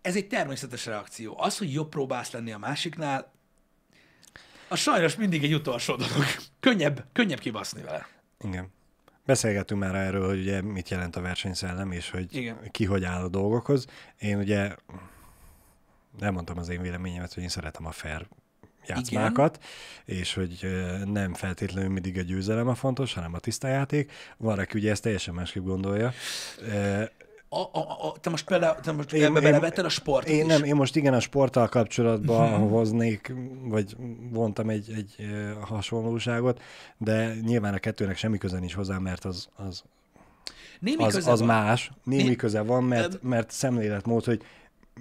Ez egy természetes reakció. Az, hogy jobb próbálsz lenni a másiknál, A sajnos mindig egy utolsó dolog. Könnyebb, könnyebb kibaszni vele. Igen. Beszélgettünk már erről, hogy ugye mit jelent a versenyszellem, és hogy Igen. ki hogy áll a dolgokhoz. Én ugye elmondtam az én véleményemet, hogy én szeretem a fair játszmákat, Igen. és hogy nem feltétlenül mindig a győzelem a fontos, hanem a tiszta játék. Van, aki ugye ezt teljesen másképp gondolja. A, a, a, te most, például, te most én, ebbe belevetted a sport. én, is. Nem, én most igen a sporttal kapcsolatban mhm. hoznék, vagy vontam egy, egy hasonlóságot, de nyilván a kettőnek semmi köze nincs hozzá, mert az, az, Némi az, köze az van. más. Némi, Némi köze van, mert, mert szemléletmód, hogy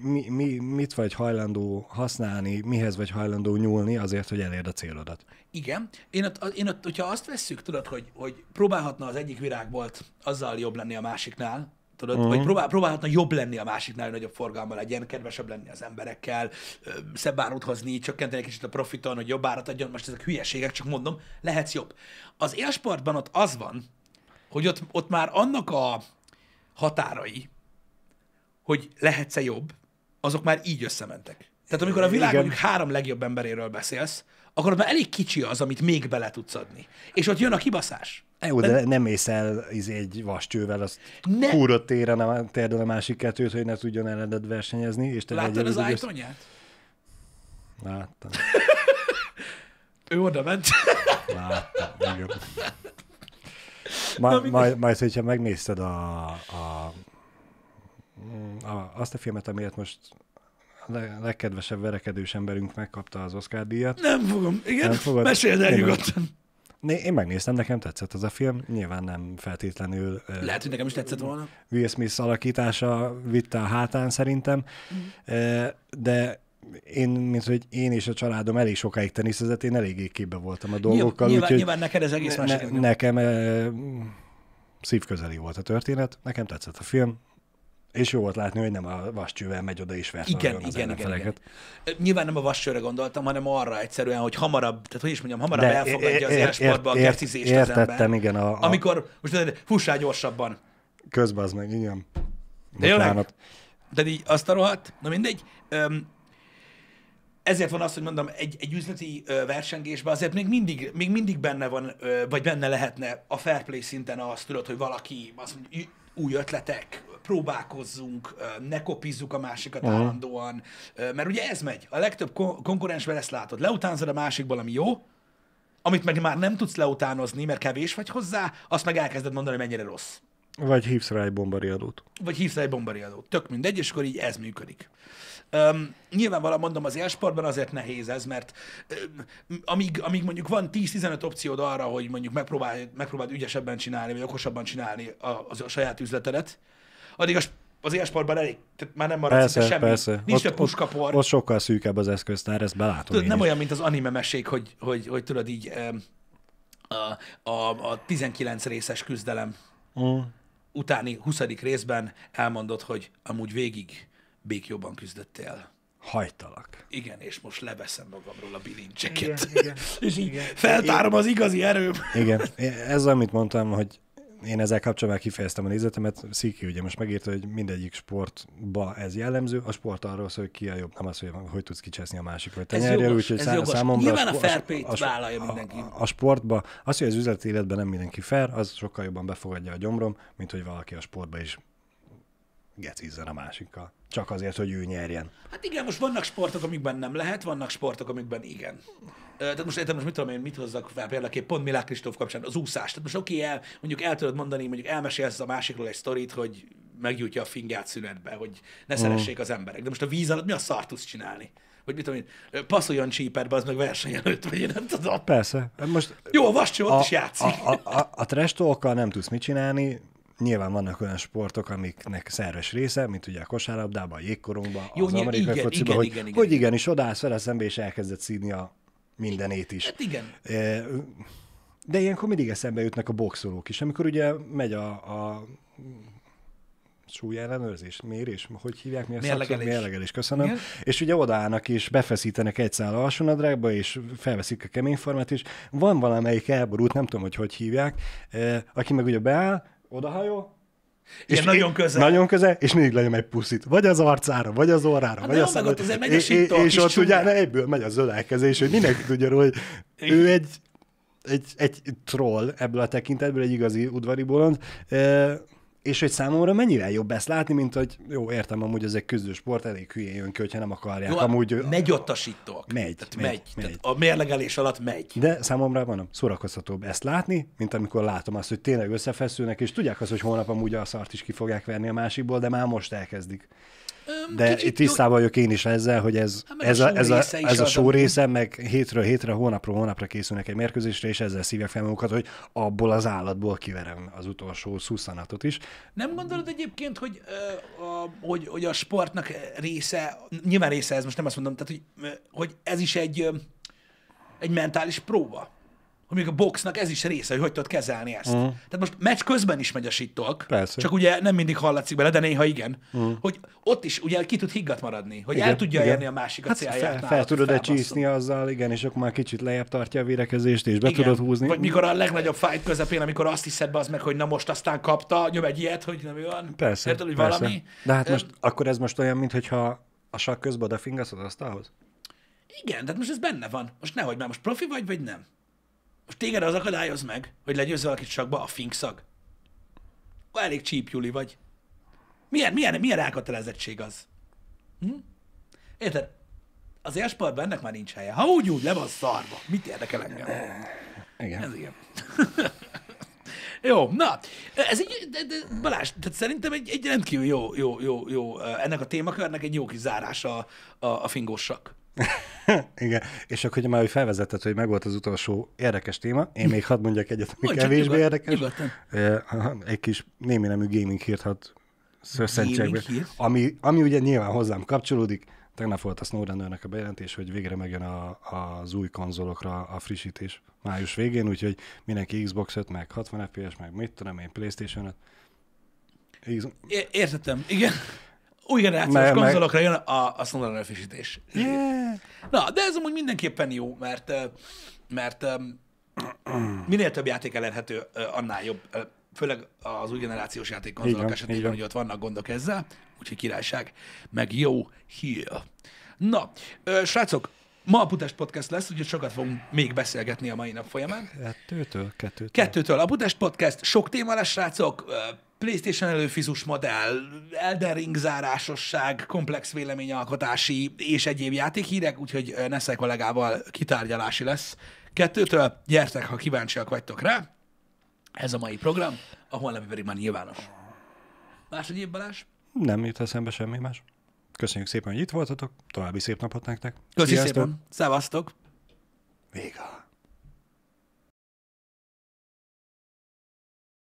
mi, mi, mit vagy hajlandó használni, mihez vagy hajlandó nyúlni azért, hogy elérd a célodat. Igen. Én ott, én ott hogyha azt vesszük, tudod, hogy, hogy próbálhatna az egyik virágbolt azzal jobb lenni a másiknál, Tudod, uh-huh. Mhm. vagy próbál, próbálhatna jobb lenni a másiknál, hogy nagyobb forgalma legyen, kedvesebb lenni az emberekkel, szebb árut hozni, csökkenteni egy kicsit a profiton, hogy jobb árat adjon. Most ezek hülyeségek, csak mondom, lehet jobb. Az élsportban ott az van, hogy ott, ott már annak a határai, hogy lehetsz-e jobb, azok már így összementek. Tehát amikor a világ mondjuk három legjobb emberéről beszélsz, akkor már elég kicsi az, amit még bele tudsz adni. És ott jön a kibaszás. Jó, de, de nem ész el izé, egy vascsővel azt ne. kúrott téren a, térden a másik kettőt, hogy ne tudjon ellened versenyezni. És te Láttad az ájtonyát? Láttam. ő oda ment. Láttam, igen. Ma, Na, majd, majd, hogyha megnézted a, a, a, azt a filmet, amiért most le, legkedvesebb verekedős emberünk megkapta az Oscar díjat. Nem fogom, igen, nem fogod? meséld el én nyugodtan. Meg, én megnéztem, nekem tetszett az a film, nyilván nem feltétlenül... Lehet, hogy nekem is tetszett volna. Will Smith alakítása vitte a hátán szerintem, mm. de én, mint hogy én és a családom elég sokáig teniszezett, én eléggé képbe voltam a dolgokkal. Nyilván, úgy, nyilván neked ez egész ne, más. Ne, nekem e, szívközeli volt a történet, nekem tetszett a film, és jó volt látni, hogy nem a vascsővel megy oda is vert igen, igen, az igen, igen, igen. Nyilván nem a vascsőre gondoltam, hanem arra egyszerűen, hogy hamarabb, tehát hogy is mondjam, hamarabb De elfogadja ér, az élsportba a gercizést értettem, az ember. igen. A, a... Amikor, most fussál gyorsabban. Közben az meg, igen. De jó, de így azt a rohadt, na mindegy. Öm, ezért van az, hogy mondom, egy, egy üzleti ö, versengésben azért még mindig, még mindig benne van, ö, vagy benne lehetne a fair play szinten azt, tudod, hogy valaki azt mondja, új ötletek, próbálkozzunk, ne kopizzuk a másikat uh-huh. állandóan, mert ugye ez megy. A legtöbb konkurensben ezt látod. Leutánzod a másikból, ami jó, amit meg már nem tudsz leutánozni, mert kevés vagy hozzá, azt meg elkezded mondani, hogy mennyire rossz. Vagy hívsz rá egy bombariadót. Vagy hívsz rá egy bombariadót. Tök mindegy, és akkor így ez működik. Um, nyilvánvalóan mondom, az élsportban azért nehéz ez, mert um, amíg, amíg mondjuk van 10-15 opciód arra, hogy mondjuk megpróbáld, megpróbáld ügyesebben csinálni, vagy okosabban csinálni a, a saját üzletedet, addig az, az élsportban elég, tehát már nem marad persze, semmi. Persze. Nincs ott, több puskapor. Ott, ott, sokkal szűkebb az eszköztár, ezt belátom tudod, Nem is. olyan, mint az anime mesék, hogy, hogy, hogy tudod így a, a, a 19 részes küzdelem uh. utáni 20. részben elmondod, hogy amúgy végig békjóban küzdöttél hajtalak. Igen, és most leveszem magamról a bilincseket. Igen, igen, és így igen, feltárom igen. az igazi erőm. igen, ez amit mondtam, hogy én ezzel kapcsolatban kifejeztem a nézetemet, Sziki ugye most megírta, hogy mindegyik sportba ez jellemző, a sport arról szól, hogy ki a jobb, nem az, hogy hogy tudsz kicseszni a másik vagy tenyerjél, úgyhogy szá- számomra a, sp- a sp- a, vállalja mindenki. A, a, sportba, az, hogy az üzleti életben nem mindenki fair, az sokkal jobban befogadja a gyomrom, mint hogy valaki a sportba is gecizzen a másikkal csak azért, hogy ő nyerjen. Hát igen, most vannak sportok, amikben nem lehet, vannak sportok, amikben igen. Tehát most értem, most mit tudom én, mit hozzak fel példaképp, pont Milák Kristóf kapcsán, az úszás. Tehát most oké, el, mondjuk el tudod mondani, mondjuk elmesélsz a másikról egy sztorit, hogy meggyújtja a fingját szünetbe, hogy ne szeressék az emberek. De most a víz alatt mi a tudsz csinálni? Hogy mit tudom én, passzoljon csíperbe, az meg verseny előtt, vagy én nem tudom. Persze. Hát most Jó, a vascsó ott a, is játszik. A, a, a, a trash nem tudsz mit csinálni, nyilván vannak olyan sportok, amiknek szerves része, mint ugye a kosárlabdában, a jégkorongban, Jó, az amerikai igen, fociban, igen, hogy, igen, igen, hogy igenis odállsz vele szembe, és elkezdett szídni a mindenét is. Hát igen. E, de ilyenkor mindig eszembe jutnak a boxolók is, amikor ugye megy a, a súlyellenőrzés, mérés, hogy hívják mi a mérlegelés. mérlegelés, köszönöm. Igen? És ugye odaállnak és befeszítenek egy szál alsónadrágba, és felveszik a kemény formát, is. van valamelyik elborút, nem tudom, hogy hogy hívják, e, aki meg ugye beáll, odahajol, és, és nagyon közel. Nagyon közel, és mindig legyen egy puszit. Vagy az arcára, vagy az orrára, hát vagy a szemre. És, megy a és, és ott ugye egyből megy az ölelkezés, hogy mindenki tudja róla, hogy ő egy, egy, egy troll ebből a tekintetből, egy igazi udvari bolond, és hogy számomra mennyivel jobb ezt látni, mint hogy jó, értem, amúgy ez egy sport, elég hülyén jön ki, hogyha nem akarják. Jó, hát amúgy, sittok. Megy, tehát megy, megy, megy. Tehát a mérlegelés alatt megy. De számomra van szórakoztatóbb ezt látni, mint amikor látom azt, hogy tényleg összefeszülnek, és tudják azt, hogy holnap amúgy a szart is ki fogják verni a másikból, de már most elkezdik. De Kicsit itt tisztában vagyok én is ezzel, hogy ez, hát, ez, a, a, ez, a, ez a só része, meg hétről hétre, hónapról hónapra készülnek egy mérkőzésre, és ezzel szívek fel magukat, hogy abból az állatból kiverem az utolsó szuszanatot is. Nem gondolod egyébként, hogy, ö, a, hogy, hogy a sportnak része, nyilván része ez, most nem azt mondom, tehát hogy, hogy ez is egy, egy mentális próba? mondjuk a boxnak ez is része, hogy hogy tudod kezelni ezt. Uh-huh. Tehát most meccs közben is megy a Persze. csak ugye nem mindig hallatszik bele, de néha igen, uh-huh. hogy ott is ugye ki tud higgat maradni, hogy igen, el tudja igen. érni a másik hát a célját. Fel, fel tudod -e csíszni azzal, igen, és akkor már kicsit lejjebb tartja a vérekezést, és be igen. tudod húzni. Vagy mikor a legnagyobb fight közepén, amikor azt hiszed be az meg, hogy na most aztán kapta, nyom egy ilyet, hogy nem olyan. Persze. Érted, hogy persze. valami. De hát most, Ön... akkor ez most olyan, mintha a sakk közben odafingaszod az asztalhoz? Igen, tehát most ez benne van. Most nehogy már, most profi vagy, vagy nem? téged az akadályoz meg, hogy legyőzz valakit sakba a finkszag. Elég csíp, Juli vagy. Milyen, milyen, milyen elkötelezettség az? Hm? Érted? Az élsportban ennek már nincs helye. Ha úgy, úgy, le van szarva. Mit érdekel engem? Igen. Ez igen. Jó, na, ez egy, de, de Balázs, tehát szerintem egy, egy rendkívül jó, jó, jó, jó, ennek a témakörnek egy jó kis zárása a, a, a fingósak. Igen, és akkor ugye már, hogy felvezetted, hogy meg volt az utolsó érdekes téma, én még hadd mondjak egyet, ami kevésbé érdekes. Nyugodtan. Egy kis némi nemű gaming hírt hadd szösszentségbe, ami, ami ugye nyilván hozzám kapcsolódik. Tegnap volt a Snowden-nek a bejelentés, hogy végre megjön a, az új konzolokra a frissítés május végén, úgyhogy mindenki Xbox 5, meg 60 FPS, meg mit tudom én, Playstation 5. X... értettem, igen új generációs meg, konzolokra jön a, a standard frissítés. Yeah. Na, de ez amúgy mindenképpen jó, mert, mert minél több játék elérhető, annál jobb. Főleg az új generációs játékkonzolok esetében, igen. hogy ott vannak gondok ezzel, úgyhogy királyság, meg jó hír. Na, srácok, Ma a Budapest Podcast lesz, úgyhogy sokat fogunk még beszélgetni a mai nap folyamán. Kettőtől? Kettőtől. Kettőtől a Budapest Podcast. Sok téma lesz, srácok. PlayStation előfizus modell, Elden Ring zárásosság, komplex véleményalkotási és egyéb játékhírek, úgyhogy Nesze kollégával kitárgyalási lesz kettőtől. Gyertek, ha kíváncsiak vagytok rá. Ez a mai program, a holnapi pedig már nyilvános. Más egyéb Balázs? Nem jut eszembe semmi más. Köszönjük szépen, hogy itt voltatok. További szép napot nektek. Köszönjük szépen. Szevasztok. Vége.